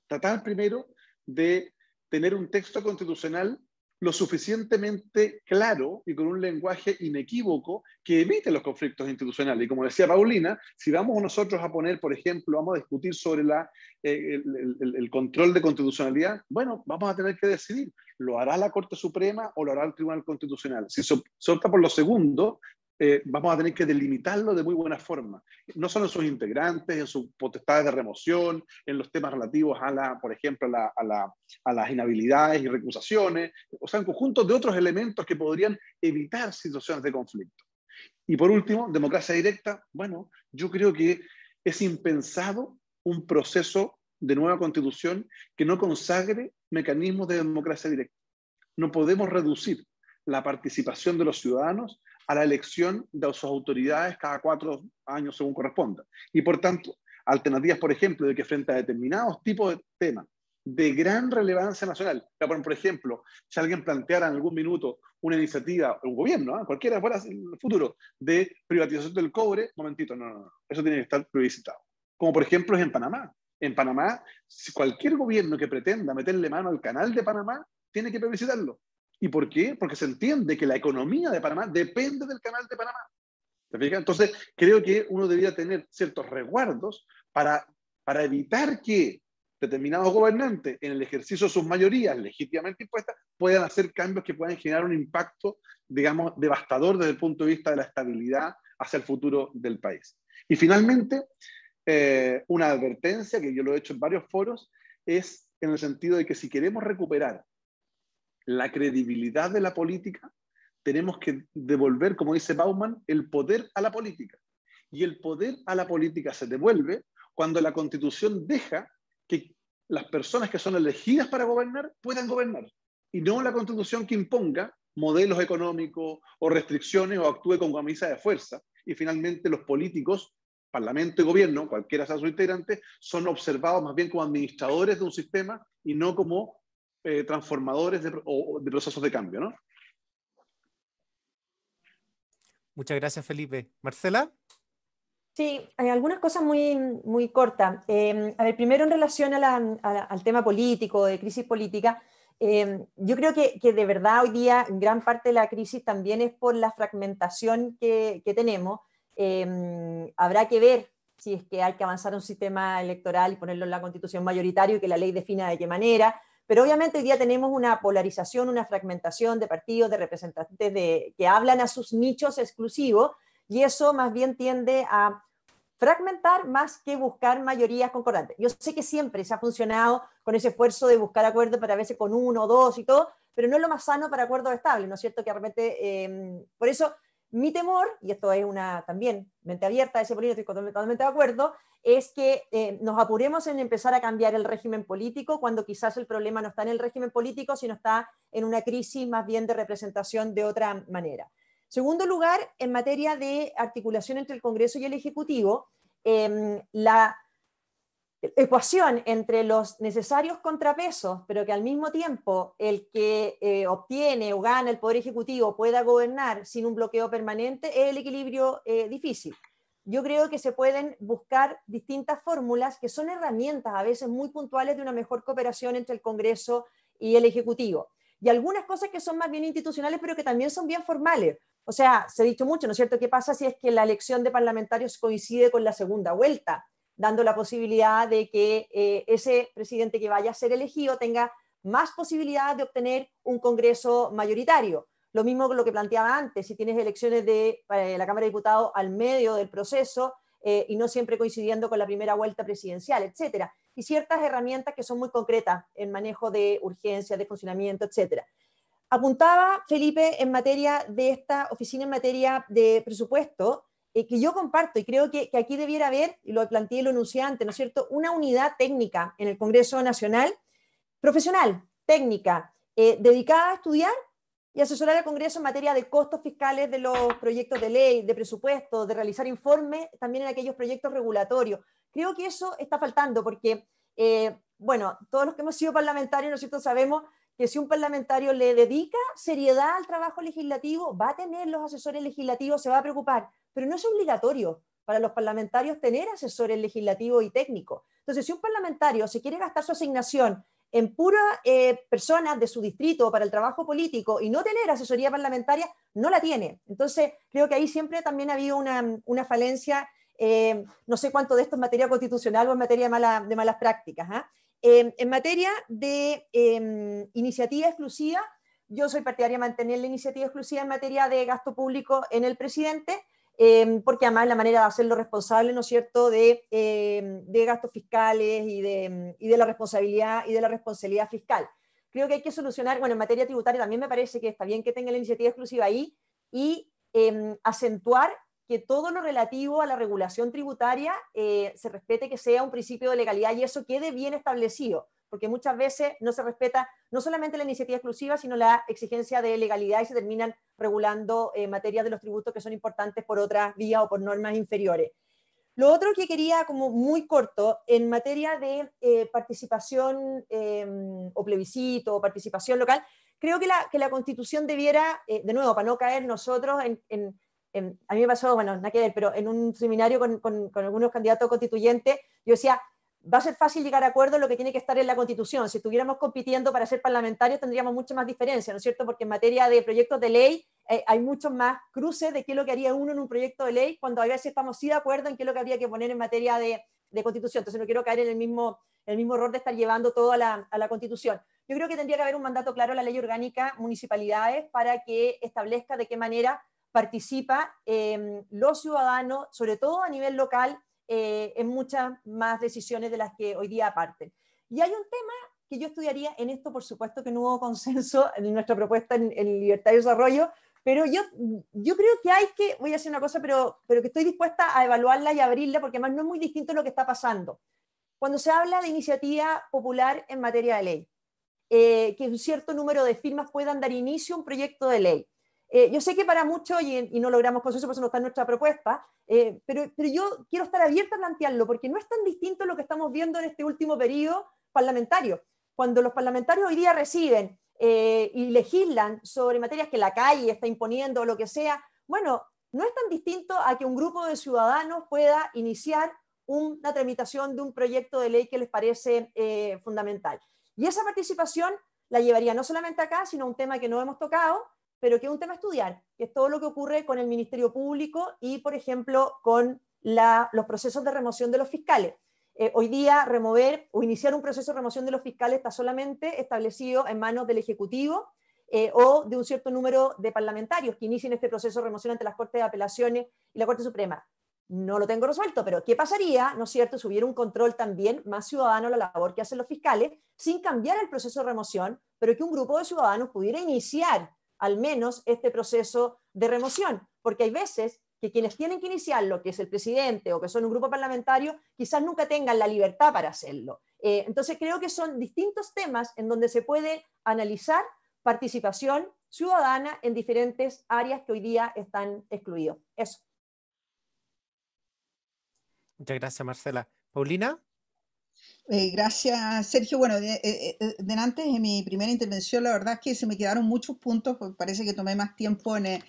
tratar primero de tener un texto constitucional lo suficientemente claro y con un lenguaje inequívoco que evite los conflictos institucionales. Y como decía Paulina, si vamos nosotros a poner, por ejemplo, vamos a discutir sobre la, eh, el, el control de constitucionalidad, bueno, vamos a tener que decidir, ¿lo hará la Corte Suprema o lo hará el Tribunal Constitucional? Si se opta por lo segundo, eh, vamos a tener que delimitarlo de muy buena forma, no solo en sus integrantes, en sus potestades de remoción, en los temas relativos a, la, por ejemplo, a, las inhabilidades y recusaciones, o sea, en conjunto de otros elementos que podrían evitar situaciones de conflicto. Y por último, democracia directa, bueno, yo creo que es impensado un proceso de nueva constitución que no consagre mecanismos de democracia directa. No podemos reducir la participación de los ciudadanos a la elección de sus autoridades cada cuatro años según corresponda. Y por tanto, alternativas, por ejemplo, de que frente a determinados tipos de temas de gran relevancia nacional, por ejemplo, si alguien planteara en algún minuto una iniciativa, un gobierno, ¿eh? cualquiera fuera el futuro, de privatización del cobre, momentito, no, no, eso tiene que estar previsitado. Como por ejemplo es en Panamá. En Panamá, cualquier gobierno que pretenda meterle mano al canal de Panamá, tiene que previsitarlo. ¿Y por qué? Porque se entiende que la economía de Panamá depende del canal de Panamá. Entonces, creo que uno debería tener ciertos resguardos para, para evitar que determinados gobernantes, en el ejercicio de sus mayorías legítimamente impuestas, puedan hacer cambios que puedan generar un impacto, digamos, devastador desde el punto de vista de la estabilidad hacia el futuro del país. Y finalmente, eh, una advertencia que yo lo he hecho en varios foros es en el sentido de que si queremos recuperar la credibilidad de la política, tenemos que devolver, como dice Bauman, el poder a la política. Y el poder a la política se devuelve cuando la constitución deja que las personas que son elegidas para gobernar puedan gobernar. Y no la constitución que imponga modelos económicos o restricciones o actúe con camisa de fuerza. Y finalmente los políticos, parlamento y gobierno, cualquiera sea su integrante, son observados más bien como administradores de un sistema y no como eh, transformadores de, de procesos de cambio, ¿no? Muchas gracias, Felipe. Marcela. Sí, hay algunas cosas muy, muy cortas. Em, a ver, primero en relación al tema político, de crisis política, em, yo creo que, de verdad hoy día gran parte de la crisis también es por la fragmentación que, tenemos. Em, habrá que ver si es que hay que avanzar un sistema electoral y ponerlo en la constitución mayoritario y que la ley defina de qué manera. Pero obviamente hoy día tenemos una polarización, una fragmentación de partidos, de representantes de, que hablan a sus nichos exclusivos y eso más bien tiende a fragmentar más que buscar mayorías concordantes. Yo sé que siempre se ha funcionado con ese esfuerzo de buscar acuerdos para veces con uno, o dos y todo, pero no es lo más sano para acuerdos estables, ¿no es cierto? Que eh, por eso mi temor, y esto es una también mente abierta, ese político totalmente de acuerdo, es que eh, nos apuremos en empezar a cambiar el régimen político cuando quizás el problema no está en el régimen político, sino está en una crisis más bien de representación de otra manera. Segundo lugar, en materia de articulación entre el Congreso y el Ejecutivo, em, la ecuación entre los necesarios contrapesos, pero que al mismo tiempo el que eh, obtiene o gana el Poder Ejecutivo pueda gobernar sin un bloqueo permanente, es el equilibrio eh, difícil yo creo que se pueden buscar distintas fórmulas que son herramientas a veces muy puntuales de una mejor cooperación entre el Congreso y el Ejecutivo. Y algunas cosas que son más bien institucionales, pero que también son bien formales. O sea, se ha dicho mucho, ¿no es cierto? ¿Qué pasa si es que la elección de parlamentarios coincide con la segunda vuelta, dando la posibilidad de que eh, ese presidente que vaya a ser elegido tenga más posibilidad de obtener un Congreso mayoritario? Lo mismo que lo que planteaba antes, si tienes elecciones de eh, la Cámara de Diputados al medio del proceso eh, y no siempre coincidiendo con la primera vuelta presidencial, etcétera. Y ciertas herramientas que son muy concretas en manejo de urgencias, de funcionamiento, etcétera. Apuntaba Felipe en materia de esta oficina en materia de presupuesto, eh, que yo comparto y creo que, aquí debiera haber, y lo planteé y lo ¿no es cierto?, una unidad técnica en el Congreso Nacional, profesional, técnica, dedicada a estudiar y asesorar al Congreso en materia de costos fiscales de los proyectos de ley, de presupuesto, de realizar informes también en aquellos proyectos regulatorios. Creo que eso está faltando porque, eh, bueno, todos los que hemos sido parlamentarios, ¿no cierto?, sabemos que si un parlamentario le dedica seriedad al trabajo legislativo, va a tener los asesores legislativos, se va a preocupar, pero no es obligatorio para los parlamentarios tener asesores legislativos y técnicos. Entonces, si un parlamentario se quiere gastar su asignación en pura eh, personas de su distrito para el trabajo político y no tener asesoría parlamentaria, no la tiene. Entonces, creo que ahí siempre también ha habido una, falencia, eh, no sé cuánto de esto en materia constitucional o en materia de, malas prácticas. ¿ah? Eh, en materia de em, iniciativa exclusiva, yo soy partidaria de mantener la iniciativa exclusiva en materia de gasto público en el presidente, Em, porque además la manera de hacerlo responsable, ¿no es cierto?, de, em, de gastos fiscales em, y de, la responsabilidad y de la responsabilidad fiscal. Creo que hay que solucionar, bueno, en materia tributaria también me parece que está bien que tenga la iniciativa exclusiva ahí y acentuar que todo lo relativo a la regulación tributaria eh, se respete, que sea un principio de legalidad y eso quede bien establecido porque muchas veces no se respeta no solamente la iniciativa exclusiva, sino la exigencia de legalidad y se terminan regulando eh, materias de los tributos que son importantes por otras vías o por normas inferiores. Lo otro que quería, como muy corto, en materia de eh, participación em, o plebiscito o participación local, creo que la, que la constitución debiera, eh, de nuevo, para no caer nosotros en, a mí me pasó, bueno, nada que ver, pero en un seminario con, con algunos candidatos constituyentes, yo decía, va a ser fácil llegar a acuerdo en lo que tiene que estar en la Constitución. Si estuviéramos compitiendo para ser parlamentarios tendríamos mucha más diferencia, ¿no es cierto? Porque en materia de proyectos de ley eh, hay muchos más cruces de qué es lo que haría uno en un proyecto de ley cuando a veces estamos sí de acuerdo en qué es lo que habría que poner en materia de, Constitución. Entonces no quiero caer en el mismo, error de estar llevando todo a la, Constitución. Yo creo que tendría que haber un mandato claro en la ley orgánica municipalidades para que establezca de qué manera participa eh, los ciudadanos, sobre todo a nivel local, eh, en muchas más decisiones de las que hoy día parten. Y hay un tema que yo estudiaría en esto, por supuesto que no hubo consenso en nuestra propuesta en, Libertad y Desarrollo, pero yo, yo creo que hay que, voy a hacer una cosa, pero, pero que estoy dispuesta a evaluarla y abrirla, porque además no es muy distinto lo que está pasando. Cuando se habla de iniciativa popular en materia de ley, eh, que un cierto número de firmas puedan dar inicio a un proyecto de ley. Eh, yo sé que para muchos, y, no logramos con por eso no está en nuestra propuesta, eh, pero, pero, yo quiero estar abierta a plantearlo, porque no es tan distinto lo que estamos viendo en este último periodo parlamentario. Cuando los parlamentarios hoy día reciben eh, y legislan sobre materias que la calle está imponiendo o lo que sea, bueno, no es tan distinto a que un grupo de ciudadanos pueda iniciar una tramitación de un proyecto de ley que les parece fundamental. Y esa participación la llevaría no solamente acá, sino a un tema que no hemos tocado, pero que es un tema a estudiar, que es todo lo que ocurre con el Ministerio Público y, por ejemplo, con los procesos de remoción de los fiscales. Eh, hoy día, remover o iniciar un proceso de remoción de los fiscales está solamente establecido en manos del Ejecutivo eh, o de un cierto número de parlamentarios que inicien este proceso de remoción ante las Cortes de Apelaciones y la Corte Suprema. No lo tengo resuelto, pero ¿qué pasaría, no es cierto, si hubiera un control también más ciudadano a la labor que hacen los fiscales, sin cambiar el proceso de remoción, pero que un grupo de ciudadanos pudiera iniciar al menos este proceso de remoción, porque hay veces que quienes tienen que iniciarlo, que es el presidente o que son un grupo parlamentario, quizás nunca tengan la libertad para hacerlo. Eh, entonces creo que son distintos temas en donde se puede analizar participación ciudadana en diferentes áreas que hoy día están excluidos. Eso. Muchas gracias, Marcela. Paulina. Eh, gracias, Sergio. Bueno, de, eh, eh, de, antes de mi primera intervención, la verdad es que se me quedaron muchos puntos, porque parece que tomé más tiempo en,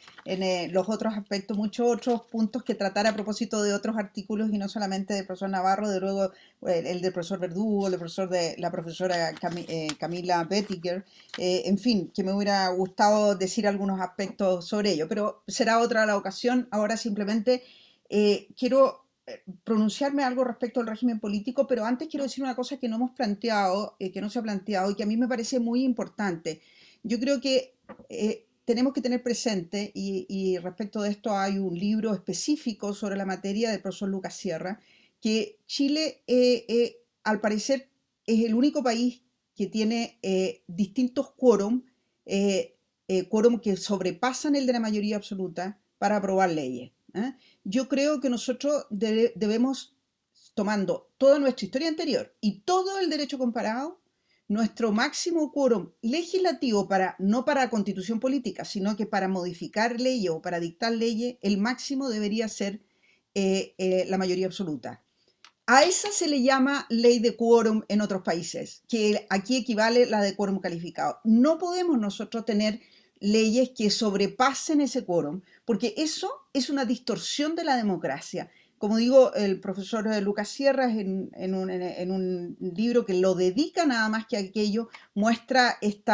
los otros aspectos, muchos otros puntos que tratar a propósito de otros artículos y no solamente del profesor Navarro, de luego el, del profesor Verdugo, del profesor de la profesora Camila Bettiger, en fin, que me hubiera gustado decir algunos aspectos sobre ello, pero será otra la ocasión. Ahora simplemente quiero eh, pronunciarme algo respecto al régimen político, pero antes quiero decir una cosa que no hemos planteado, eh, que no se ha planteado y que a mí me parece muy importante. Yo creo que eh, tenemos que tener presente, y, respecto de esto hay un libro específico sobre la materia del profesor Lucas Sierra, que Chile, al parecer, es el único país que tiene distintos quórum, quórum que sobrepasan el de la mayoría absoluta para aprobar leyes. ¿eh? Yo creo que nosotros debemos, tomando toda nuestra historia anterior y todo el derecho comparado, nuestro máximo quórum legislativo para, no para constitución política, sino que para modificar leyes o para dictar leyes, el máximo debería ser eh, eh, la mayoría absoluta. A esa se le llama ley de quórum en otros países, que aquí equivale la de quórum calificado. No podemos nosotros tener leyes que sobrepasen ese quórum, porque eso es una distorsión de la democracia. Como digo, el profesor Lucas Sierra en, un, libro que lo dedica nada más que a aquello, muestra este,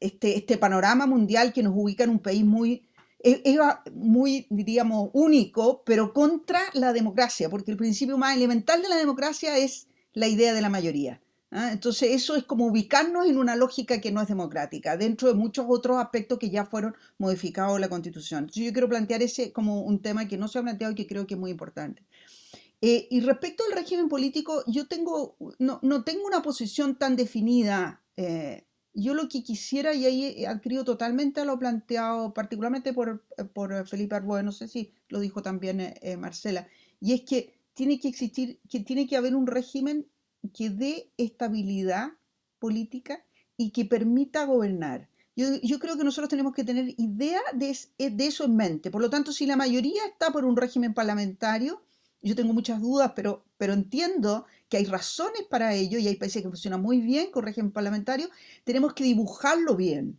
este, panorama mundial que nos ubica en un país muy, muy, diríamos, único, pero contra la democracia, porque el principio más elemental de la democracia es la idea de la mayoría. ¿ah? Entonces, eso es como ubicarnos en una lógica que no es democrática, dentro de muchos otros aspectos que ya fueron modificados en la Constitución. Entonces, yo quiero plantear ese como un tema que no se ha planteado y que creo que es muy importante. Eh, y respecto al régimen político, yo tengo, no, tengo una posición tan definida. Eh, yo lo que quisiera, y ahí eh, adquirido totalmente a lo planteado, particularmente por, por Felipe Arboe, no sé si lo dijo también Marcela, y es que tiene que existir, que tiene que haber un régimen que dé estabilidad política y que permita gobernar. Yo, creo que nosotros tenemos que tener idea eh, de, eso en mente. Por lo tanto, si la mayoría está por un régimen parlamentario, yo tengo muchas dudas, pero, pero entiendo que hay razones para ello y hay países que funcionan muy bien con régimen parlamentario, tenemos que dibujarlo bien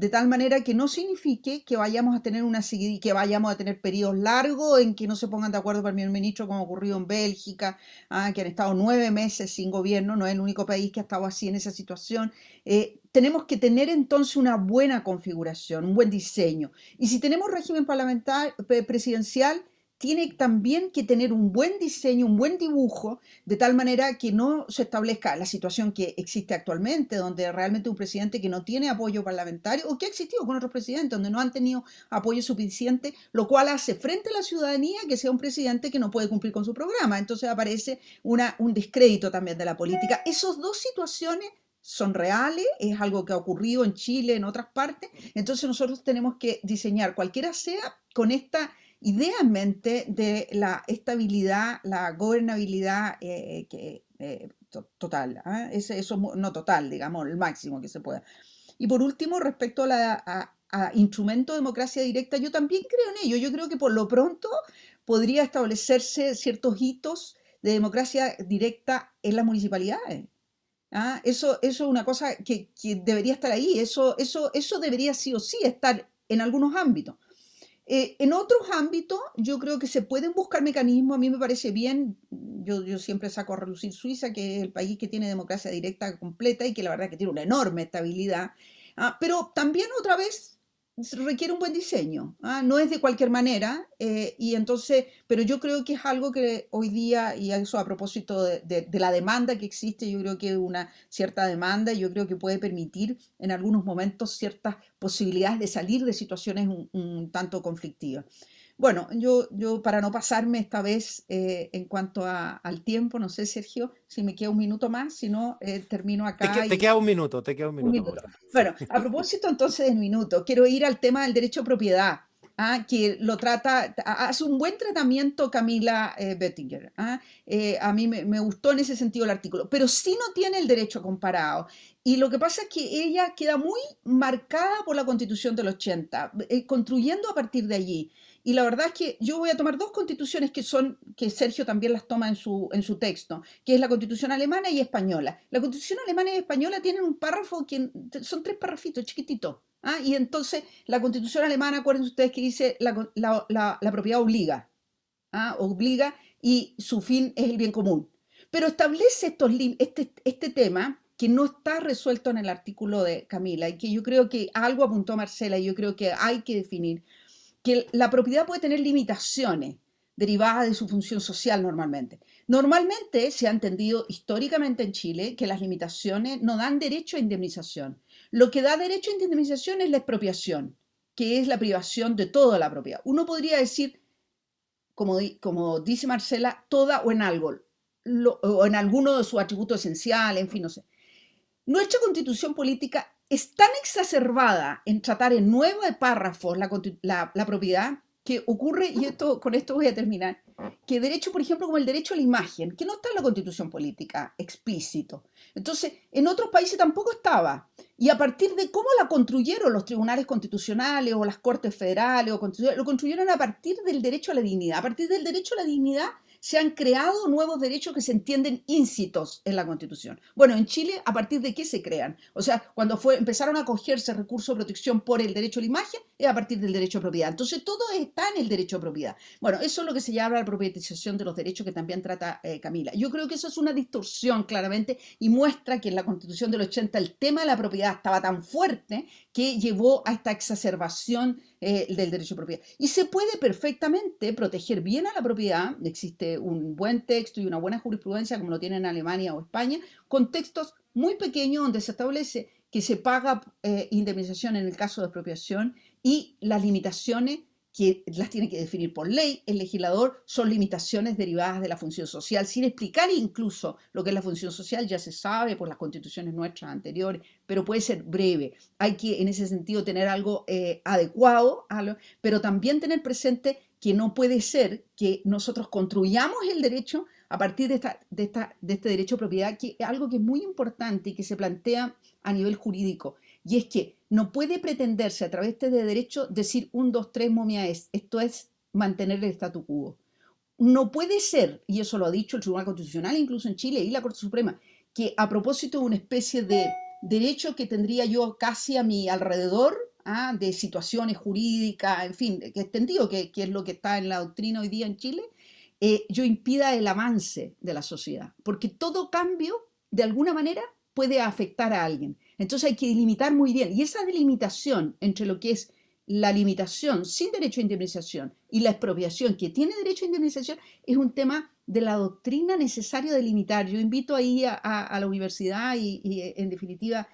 de tal manera que no signifique que vayamos a tener una que vayamos a tener periodos largos en que no se pongan de acuerdo para el ministro como ocurrió en Bélgica, ah, que han estado nueve meses sin gobierno, no es el único país que ha estado así en esa situación. Eh, tenemos que tener entonces una buena configuración, un buen diseño. Y si tenemos régimen parlamentar, eh, presidencial, tiene también que tener un buen diseño, un buen dibujo, de tal manera que no se establezca la situación que existe actualmente, donde realmente un presidente que no tiene apoyo parlamentario, o que ha existido con otros presidentes, donde no han tenido apoyo suficiente, lo cual hace frente a la ciudadanía que sea un presidente que no puede cumplir con su programa. Entonces aparece un descrédito también de la política. Esas dos situaciones son reales, es algo que ha ocurrido en Chile, en otras partes. Entonces nosotros tenemos que diseñar, cualquiera sea, con esta idealmente de la estabilidad, la gobernabilidad eh, que, eh, total, ¿ah? eso no total, digamos, el máximo que se pueda. Y por último, respecto a la instrumento de democracia directa, yo también creo en ello. Yo creo que por lo pronto podría establecerse ciertos hitos de democracia directa en las municipalidades. ¿ah? Eso, eso es una cosa que, que, debería estar ahí, eso, eso, eso debería sí o sí estar en algunos ámbitos. Eh, en otros ámbitos, yo creo que se pueden buscar mecanismos, a mí me parece bien, yo, siempre saco a relucir Suiza, que es el país que tiene democracia directa completa y que la verdad que tiene una enorme estabilidad, ah, pero también otra vez requiere un buen diseño, ¿ah? no es de cualquier manera, eh, y entonces, pero yo creo que es algo que hoy día, y eso a propósito de, la demanda que existe, yo creo que una cierta demanda, yo creo que puede permitir en algunos momentos ciertas posibilidades de salir de situaciones un tanto conflictivas. Bueno, yo, yo para no pasarme esta vez eh, en cuanto al tiempo, no sé, Sergio, si me queda un minuto más, si no, eh, termino acá. Te, queda un minuto, te queda un minuto. Bueno, a propósito entonces del minuto, quiero ir al tema del derecho a propiedad. Ah, que lo trata, hace un buen tratamiento Camila eh, Bettinger. ¿ah? a mí me, gustó en ese sentido el artículo, pero sí no tiene el derecho comparado. Y lo que pasa es que ella queda muy marcada por la constitución del 80, construyendo a partir de allí. Y la verdad es que yo voy a tomar dos constituciones que son, que Sergio también las toma en su, en su texto, que es la constitución alemana y española. La constitución alemana y española tienen un párrafo que son tres párrafitos chiquititos. ¿ah? Y entonces la constitución alemana, acuérdense ustedes que dice la, la, la, propiedad obliga, ¿ah? obliga y su fin es el bien común. Pero establece estos, este, este tema que no está resuelto en el artículo de Camila y que yo creo que algo apuntó Marcela y yo creo que hay que definir que la propiedad puede tener limitaciones derivadas de su función social normalmente. Normalmente se ha entendido históricamente en Chile que las limitaciones no dan derecho a indemnización. Lo que da derecho a indemnización es la expropiación, que es la privación de toda la propiedad. Uno podría decir, como, como dice Marcela, toda o en algo, o en alguno de sus atributos esenciales, en fin, no sé. Nuestra constitución política es tan exacerbada en tratar en nueve párrafos la, la propiedad que ocurre, y esto, con esto voy a terminar, que derecho, por ejemplo, como el derecho a la imagen, que no está en la constitución política explícito. Entonces, en otros países tampoco estaba. Y a partir de cómo la construyeron los tribunales constitucionales o las cortes federales, o lo construyeron a partir del derecho a la dignidad. A partir del derecho a la dignidad se han creado nuevos derechos que se entienden íncitos en la Constitución. Bueno, en Chile, ¿a partir de qué se crean? O sea, cuando fue, empezaron a cogerse recursos de protección por el derecho a la imagen, es a partir del derecho a propiedad. Entonces, todo está en el derecho a propiedad. Bueno, eso es lo que se llama la propietización de los derechos que también trata eh, Camila. Yo creo que eso es una distorsión, claramente, y muestra que en la Constitución del 80 el tema de la propiedad estaba tan fuerte que llevó a esta exacerbación eh, del derecho de propiedad. Y se puede perfectamente proteger bien a la propiedad, existe un buen texto y una buena jurisprudencia como lo tienen Alemania o España, con textos muy pequeños donde se establece que se paga eh, indemnización en el caso de expropiación y las limitaciones que las tiene que definir por ley el legislador, son limitaciones derivadas de la función social, sin explicar incluso lo que es la función social, ya se sabe por las constituciones nuestras anteriores, pero puede ser breve. Hay que, en ese sentido, tener algo eh, adecuado, pero también tener presente que no puede ser que nosotros construyamos el derecho a partir de, esta, de, esta, de este derecho de propiedad, que es algo que es muy importante y que se plantea a nivel jurídico y es que no puede pretenderse a través de este derecho decir un, dos, tres, momia esto es mantener el statu quo. No puede ser, y eso lo ha dicho el Tribunal Constitucional, incluso en Chile y la Corte Suprema, que a propósito de una especie de derecho que tendría yo casi a mi alrededor, ¿ah? de situaciones jurídicas, en fin, que extendido, que, es lo que está en la doctrina hoy día en Chile, eh, yo impida el avance de la sociedad, porque todo cambio, de alguna manera, puede afectar a alguien. Entonces hay que delimitar muy bien. Y esa delimitación entre lo que es la limitación sin derecho a indemnización y la expropiación que tiene derecho a indemnización es un tema de la doctrina necesaria de Yo invito ahí a, la universidad y, eh, en definitiva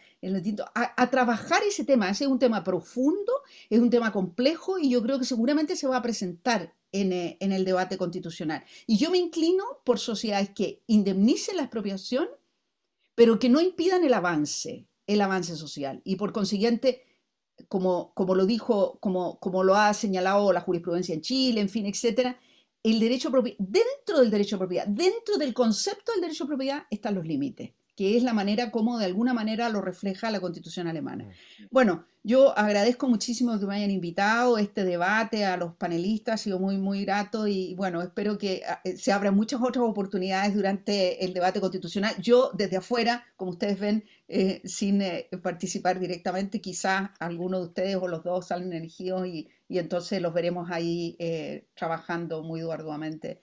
a, trabajar ese tema. Ese es un tema profundo, es un tema complejo y yo creo que seguramente se va a presentar en, eh, en el debate constitucional. Y yo me inclino por sociedades que indemnicen la expropiación, pero que no impidan el avance el avance social. Y por consiguiente, como, como lo dijo, como, como lo ha señalado la jurisprudencia en Chile, en fin, etcétera, el derecho dentro del derecho a propiedad, dentro del concepto del derecho a propiedad están los límites, que es la manera como de alguna manera lo refleja la constitución alemana. Mm. Bueno, yo agradezco muchísimo que me hayan invitado, a este debate a los panelistas ha sido muy, muy grato y bueno, espero que ah, eh, se abran muchas otras oportunidades durante el debate constitucional. Yo desde afuera, como ustedes ven, eh, sin eh, participar directamente, quizás alguno de ustedes o los dos salen elegidos y, entonces los veremos ahí trabajando muy arduamente.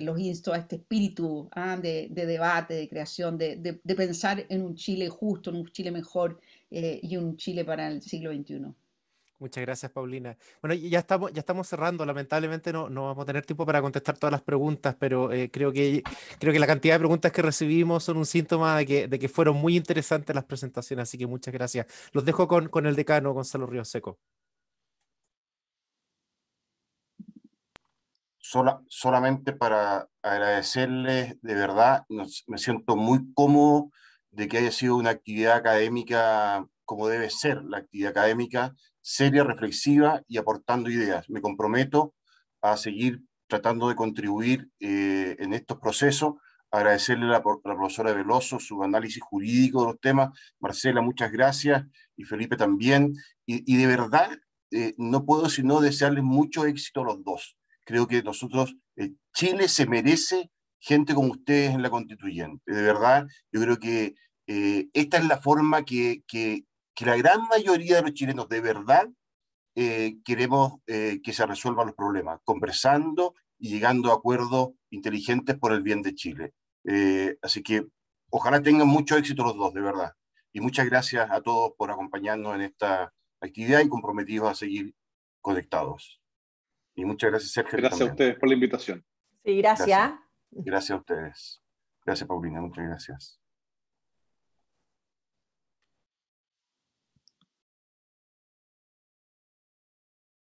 los insto a este espíritu ah, de, debate, de creación, de pensar en un Chile justo, en un Chile mejor eh, y un Chile para el siglo XXI. Muchas gracias, Paulina. Bueno, ya estamos, ya estamos cerrando. Lamentablemente no, no vamos a tener tiempo para contestar todas las preguntas, pero eh, creo, que, creo que la cantidad de preguntas que recibimos son un síntoma de que, de que fueron muy interesantes las presentaciones, así que muchas gracias. Los dejo con, con el decano, Gonzalo Río Seco. Sola, solamente para agradecerles, de verdad, me siento muy cómodo de que haya sido una actividad académica como debe ser, la actividad académica seria, reflexiva y aportando ideas. Me comprometo a seguir tratando de contribuir eh, en estos procesos. Agradecerle a la, profesora Veloso su análisis jurídico de los temas. Marcela, muchas gracias. Y Felipe también. Y, de verdad, eh, no puedo sino desearles mucho éxito a los dos. Creo que nosotros, eh, Chile se merece gente como ustedes en la constituyente. De verdad, yo creo que eh, esta es la forma que, la gran mayoría de los chilenos de verdad eh, queremos eh, que se resuelvan los problemas, conversando y llegando a acuerdos inteligentes por el bien de Chile. así que ojalá tengan mucho éxito los dos, de verdad. Y muchas gracias a todos por acompañarnos en esta actividad y comprometidos a seguir conectados. Y muchas gracias, Sergio. Gracias a ustedes por la invitación. Sí, gracias. Gracias a ustedes. Gracias, Paulina. Muchas gracias.